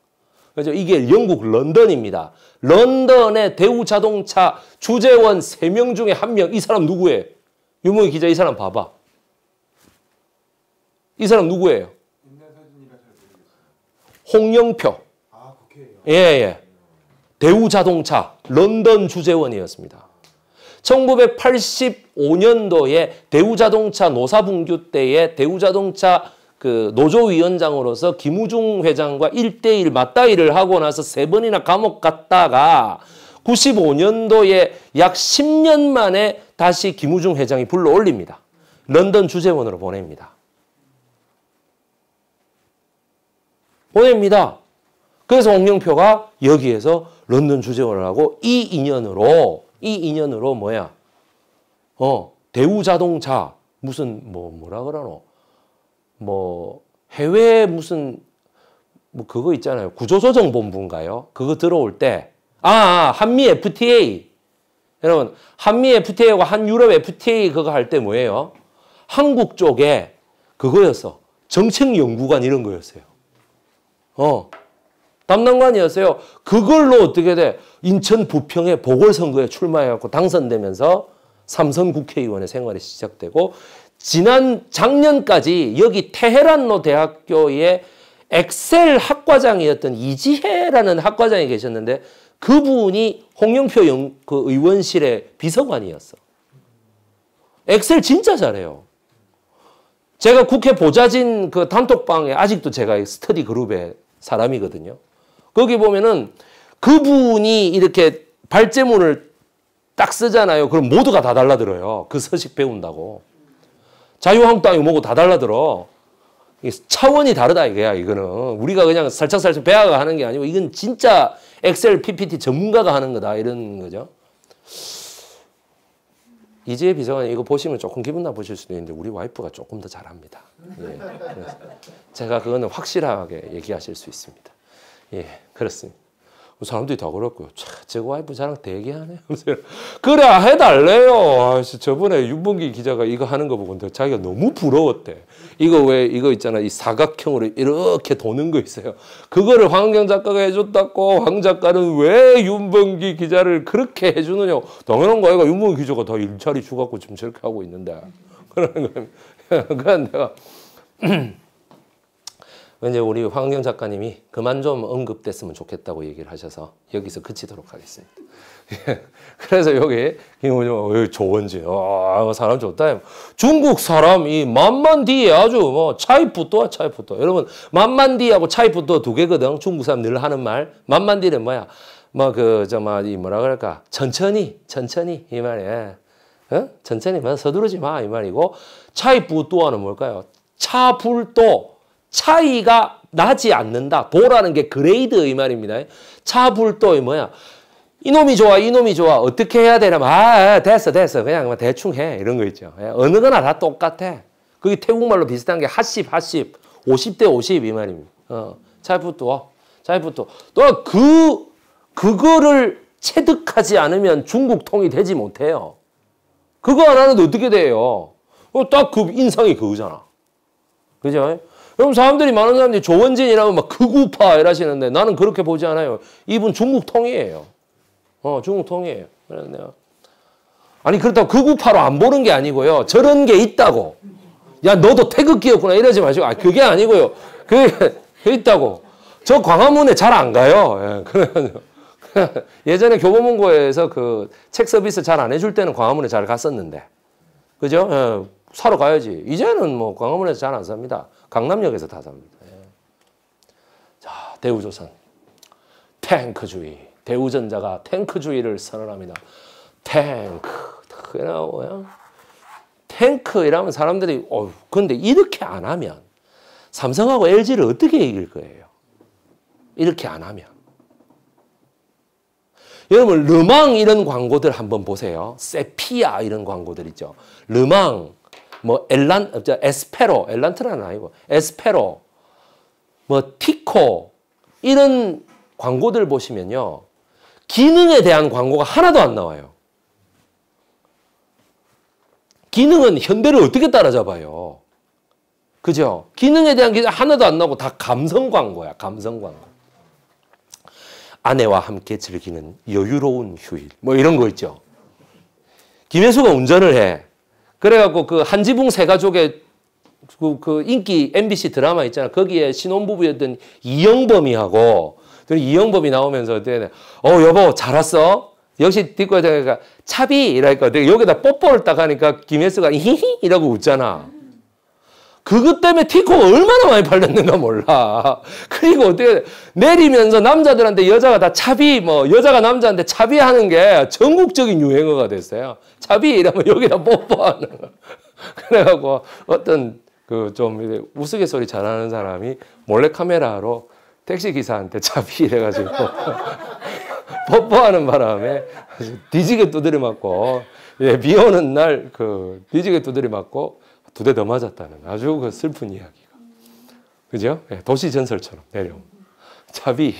그죠? 이게 영국 런던입니다. 런던의 대우 자동차 주재원 세 명 중에 한명이 사람 누구예요? 유무 기자 이 사람 봐봐. 이 사람 누구예요? 홍영표. 아, 예, 예. 대우자동차 런던 주재원이었습니다. 1985년도에 대우자동차 노사분규 때에 대우자동차 그 노조위원장으로서 김우중 회장과 1대1 맞다이를 하고 나서 세 번이나 감옥 갔다가 95년도에 약 10년 만에 다시 김우중 회장이 불러올립니다. 런던 주재원으로 보냅니다. 보냅니다. 그래서 홍영표가 여기에서 런던 주재을 하고 이 인연으로 이 인연으로 뭐야? 어 대우자동차 무슨 뭐 뭐라 그러노? 뭐 해외 무슨 뭐 그거 있잖아요. 구조조정본부인가요? 그거 들어올 때아 아, 한미 FTA 여러분 한미 FTA와 한유럽 FTA 그거 할 때 뭐예요? 한국 쪽에 그거였어. 정책연구관 이런 거였어요. 어. 담당관이었어요. 그걸로 어떻게 돼? 인천 부평의 보궐선거에 출마해갖고 당선되면서 삼선 국회의원의 생활이 시작되고 지난 작년까지 여기 테헤란로 대학교의 엑셀 학과장이었던 이지혜라는 학과장이 계셨는데 그분이 홍영표 영, 그 의원실의 비서관이었어. 엑셀 진짜 잘해요. 제가 국회 보좌진 그 단톡방에 아직도 제가 스터디 그룹에 사람이거든요. 거기 보면은 그분이 이렇게 발제문을 딱 쓰잖아요. 그럼 모두가 다 달라들어요. 그 서식 배운다고. 자유한국당이 뭐고 다 달라들어. 차원이 다르다 이거야 이거는 우리가 그냥 살짝살짝 배아가 하는 게 아니고 이건 진짜 엑셀 PPT 전문가가 하는 거다 이런 거죠. 이지혜 비서관 이거 보시면 조금 기분 나쁘실 수도 있는데 우리 와이프가 조금 더 잘합니다. 예. 제가 그거는 확실하게 얘기하실 수 있습니다. 예, 그렇습니다. 그 사람들이 다 그랬고요. 차, 제 와이프 자랑 대기 하네. 그래, 해달래요. 아, 씨 저번에 윤봉기 기자가 이거 하는 거 보고 자기가 너무 부러웠대. 이거 왜, 이거 있잖아. 이 사각형으로 이렇게 도는 거 있어요. 그거를 황경 작가가 해줬다고, 황 작가는 왜 윤봉기 기자를 그렇게 해주느냐. 당연한 거야. 윤봉기 기자가 다 일자리 주갖고 지금 저렇게 하고 있는데. 그러는 거야. 그니까 내가. 이제 우리 황경 작가님이 그만 좀 언급됐으면 좋겠다고 얘기를 하셔서 여기서 그치도록 하겠습니다. 그래서 여기 김우정 조원진 아 뭐 사람 좋다 중국 사람이 만만디에 아주 뭐 차이푸또야 차이푸또 여러분 만만디하고 차이푸또 두 개거든 중국 사람 늘 하는 말 만만디는 뭐야 뭐 그 저막이 뭐, 뭐라 그럴까 천천히 천천히 이 말이야 어? 천천히 뭐 서두르지 마 이 말이고 차이푸또는 뭘까요 차풀도 차이가 나지 않는다. 도라는 게 그레이드의 말입니다. 차불도의 뭐야. 이놈이 좋아, 이놈이 좋아. 어떻게 해야 되냐 아, 아, 아, 됐어, 됐어. 그냥 뭐 대충 해. 이런 거 있죠. 예, 어느 거나 다 똑같아. 그게 태국말로 비슷한 게 핫십, 핫십. 50대 50 이 말입니다. 어, 차이부터, 차이부터. 또 그, 그거를 체득하지 않으면 중국 통이 되지 못해요. 그거 안 하는데 어떻게 돼요? 어, 딱그 인상이 그거잖아. 그죠? 여러분 사람들이 많은 사람들이 조원진이라면 막 극우파 이러시는데 나는 그렇게 보지 않아요. 이분 중국통이에요. 어, 중국통이에요. 그래서 내 아니 그렇다고 극우파로 안 보는 게 아니고요. 저런 게 있다고. 야 너도 태극기였구나 이러지 마시고 아 그게 아니고요. 그게, 있다고. 저 광화문에 잘 안 가요. 예, 그래가 예전에 교보문고에서 그 책 서비스 잘 안 해줄 때는 광화문에 잘 갔었는데. 그죠? 예. 사러 가야지. 이제는 뭐 광화문에서 잘 안 삽니다. 강남역에서 다 삽니다. 예. 자, 대우조선. 탱크주의. 대우전자가 탱크주의를 선언합니다. 탱크. 나오야 탱크 이라면 사람들이 어 근데 이렇게 안 하면 삼성하고 LG를 어떻게 이길 거예요? 이렇게 안 하면. 여러분 르망 이런 광고들 한번 보세요. 세피아 이런 광고들 있죠. 르망 뭐 엘란 에스페로 엘란트라는 아니고 에스페로 뭐 티코 이런 광고들 보시면요 기능에 대한 광고가 하나도 안 나와요. 기능은 현대를 어떻게 따라잡아요? 그죠? 기능에 대한 기능 하나도 안 나오고 다 감성 광고야. 감성 광고. 아내와 함께 즐기는 여유로운 휴일. 뭐 이런 거 있죠. 김혜수가 운전을 해. 그래갖고 그 한지붕 세 가족의 그, 그 인기 MBC 드라마 있잖아. 거기에 신혼부부였던 이영범이하고 이영범이 나오면서 그때어 여보 잘 왔어. 역시 뒷과자가 차비 이라니까 여기다 뽀뽀를 딱 하니까 김혜수가 히히 이라고 웃잖아. 그것 때문에 티코가 얼마나 많이 팔렸는가 몰라. 그리고 어떻게 내리면서 남자들한테 여자가 다 차비 뭐 여자가 남자한테 차비하는 게 전국적인 유행어가 됐어요. 차비 이러면 여기다 뽀뽀하는 거. 그래갖고 어떤 그좀 우스갯소리 잘하는 사람이 몰래 카메라로 택시 기사한테 차비 이래가지고 뽀뽀하는 바람에 뒤지게 두드려 맞고 예, 비 오는 날 그 뒤지게 두드려 맞고 두대더 맞았다는 아주 그 슬픈 이야기가. 그죠? 예, 도시 전설처럼 내려온. 자비,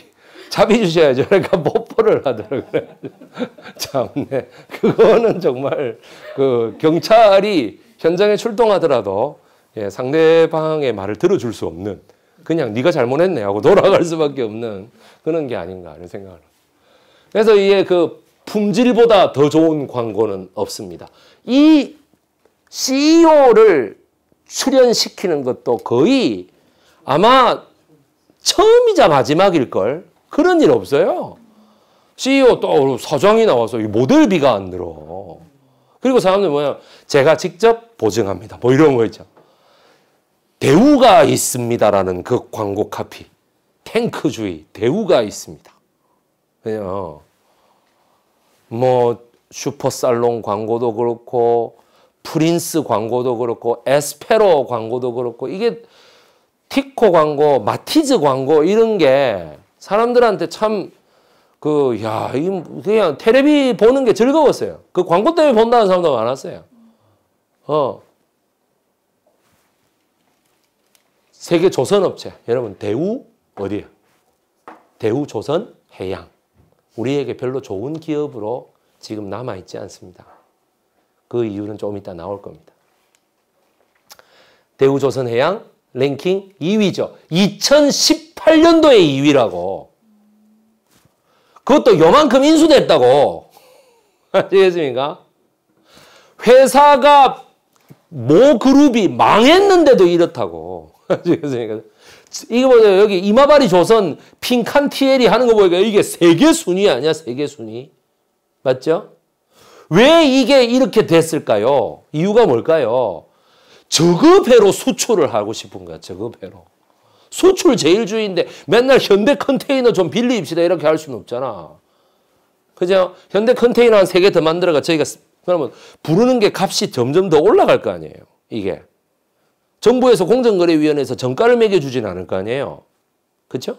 자비 주셔야죠. 그러니까 뽀뽀를 하더라고요. 참네. 그거는 정말 그 경찰이 현장에 출동하더라도 예, 상대방의 말을 들어줄 수 없는 그냥 네가 잘못했네 하고 돌아갈 수밖에 없는 그런 게 아닌가 하는 생각을 그래서 이게 그 품질보다 더 좋은 광고는 없습니다. 이 CEO를 출연시키는 것도 거의 아마 처음이자 마지막일걸? 그런 일 없어요. CEO 또 사장이 나와서 모델비가 안 들어. 그리고 사람들 뭐냐, 제가 직접 보증합니다. 뭐 이런 거 있죠. 대우가 있습니다라는 그 광고 카피. 탱크주의, 대우가 있습니다. 그냥 뭐 슈퍼살롱 광고도 그렇고 프린스 광고도 그렇고 에스페로 광고도 그렇고 이게 티코 광고, 마티즈 광고 이런 게 사람들한테 참 그, 야, 이 그냥 테레비 보는 게 즐거웠어요. 그 광고 때문에 본다는 사람도 많았어요. 어. 세계 조선업체. 여러분, 대우 어디에요? 대우 조선 해양. 우리에게 별로 좋은 기업으로 지금 남아있지 않습니다. 그 이유는 조금 이따 나올 겁니다. 대우조선해양 랭킹 2위죠. 2018년도에 2위라고. 그것도 요만큼 인수됐다고. 아시겠습니까? 회사가 모 그룹이 망했는데도 이렇다고. 아시겠습니까? 이거 보세요. 여기 이마바리 조선 핑칸티엘이 하는 거 보니까 이게 세계 순위 아니야? 세계 순위. 맞죠? 왜 이게 이렇게 됐을까요? 이유가 뭘까요? 저급해로 수출을 하고 싶은 거야, 저급해로. 수출 제일주의인데 맨날 현대 컨테이너 좀 빌리입시다 이렇게 할 수는 없잖아. 그죠? 현대 컨테이너 한 세 개 더 만들어가 저희가 그러면 부르는 게 값이 점점 더 올라갈 거 아니에요. 이게. 정부에서 공정거래위원회에서 정가를 매겨주진 않을 거 아니에요. 그렇죠?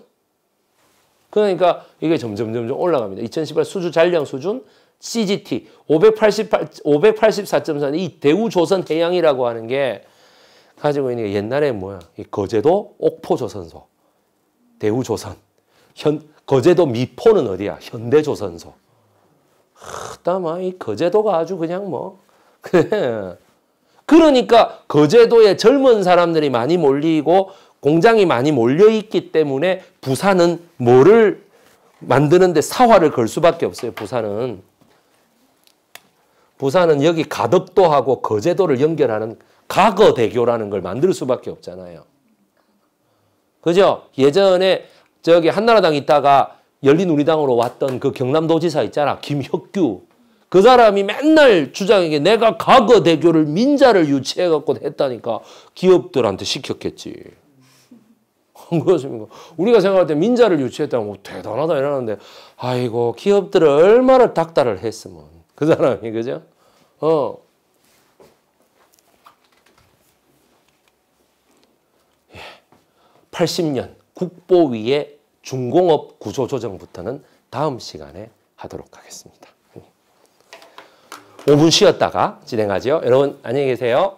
그러니까 이게 점점 점점 올라갑니다. 2018 수주 잔량 수준 CGT 588, 5 8 4 3이 대우조선해양이라고 하는 게 가지고 있는 게 옛날에 뭐야? 이 거제도 옥포조선소, 대우조선, 현 거제도 미포는 어디야? 현대조선소. 그다음에 이 거제도가 아주 그냥 뭐 그러니까 거제도에 젊은 사람들이 많이 몰리고 공장이 많이 몰려 있기 때문에 부산은 뭐를 만드는데 사활을 걸 수밖에 없어요. 부산은 부산은 여기 가덕도하고 거제도를 연결하는 가거대교라는 걸 만들 수밖에 없잖아요. 그죠? 예전에 저기 한나라당 있다가 열린우리당으로 왔던 그 경남도지사 있잖아. 김혁규. 그 사람이 맨날 주장에게 내가 가거대교를 민자를 유치해갖고 했다니까 기업들한테 시켰겠지. 그렇습니까? 우리가 생각할 때 민자를 유치했다면 뭐 대단하다 이러는데 아이고 기업들을 얼마나 닥달을 했으면 그 사람이 그죠? 어. 예. 80년 국보 위의 중공업 구조 조정부터는 다음 시간에 하도록 하겠습니다. 5분 쉬었다가 진행하죠. 여러분 안녕히 계세요.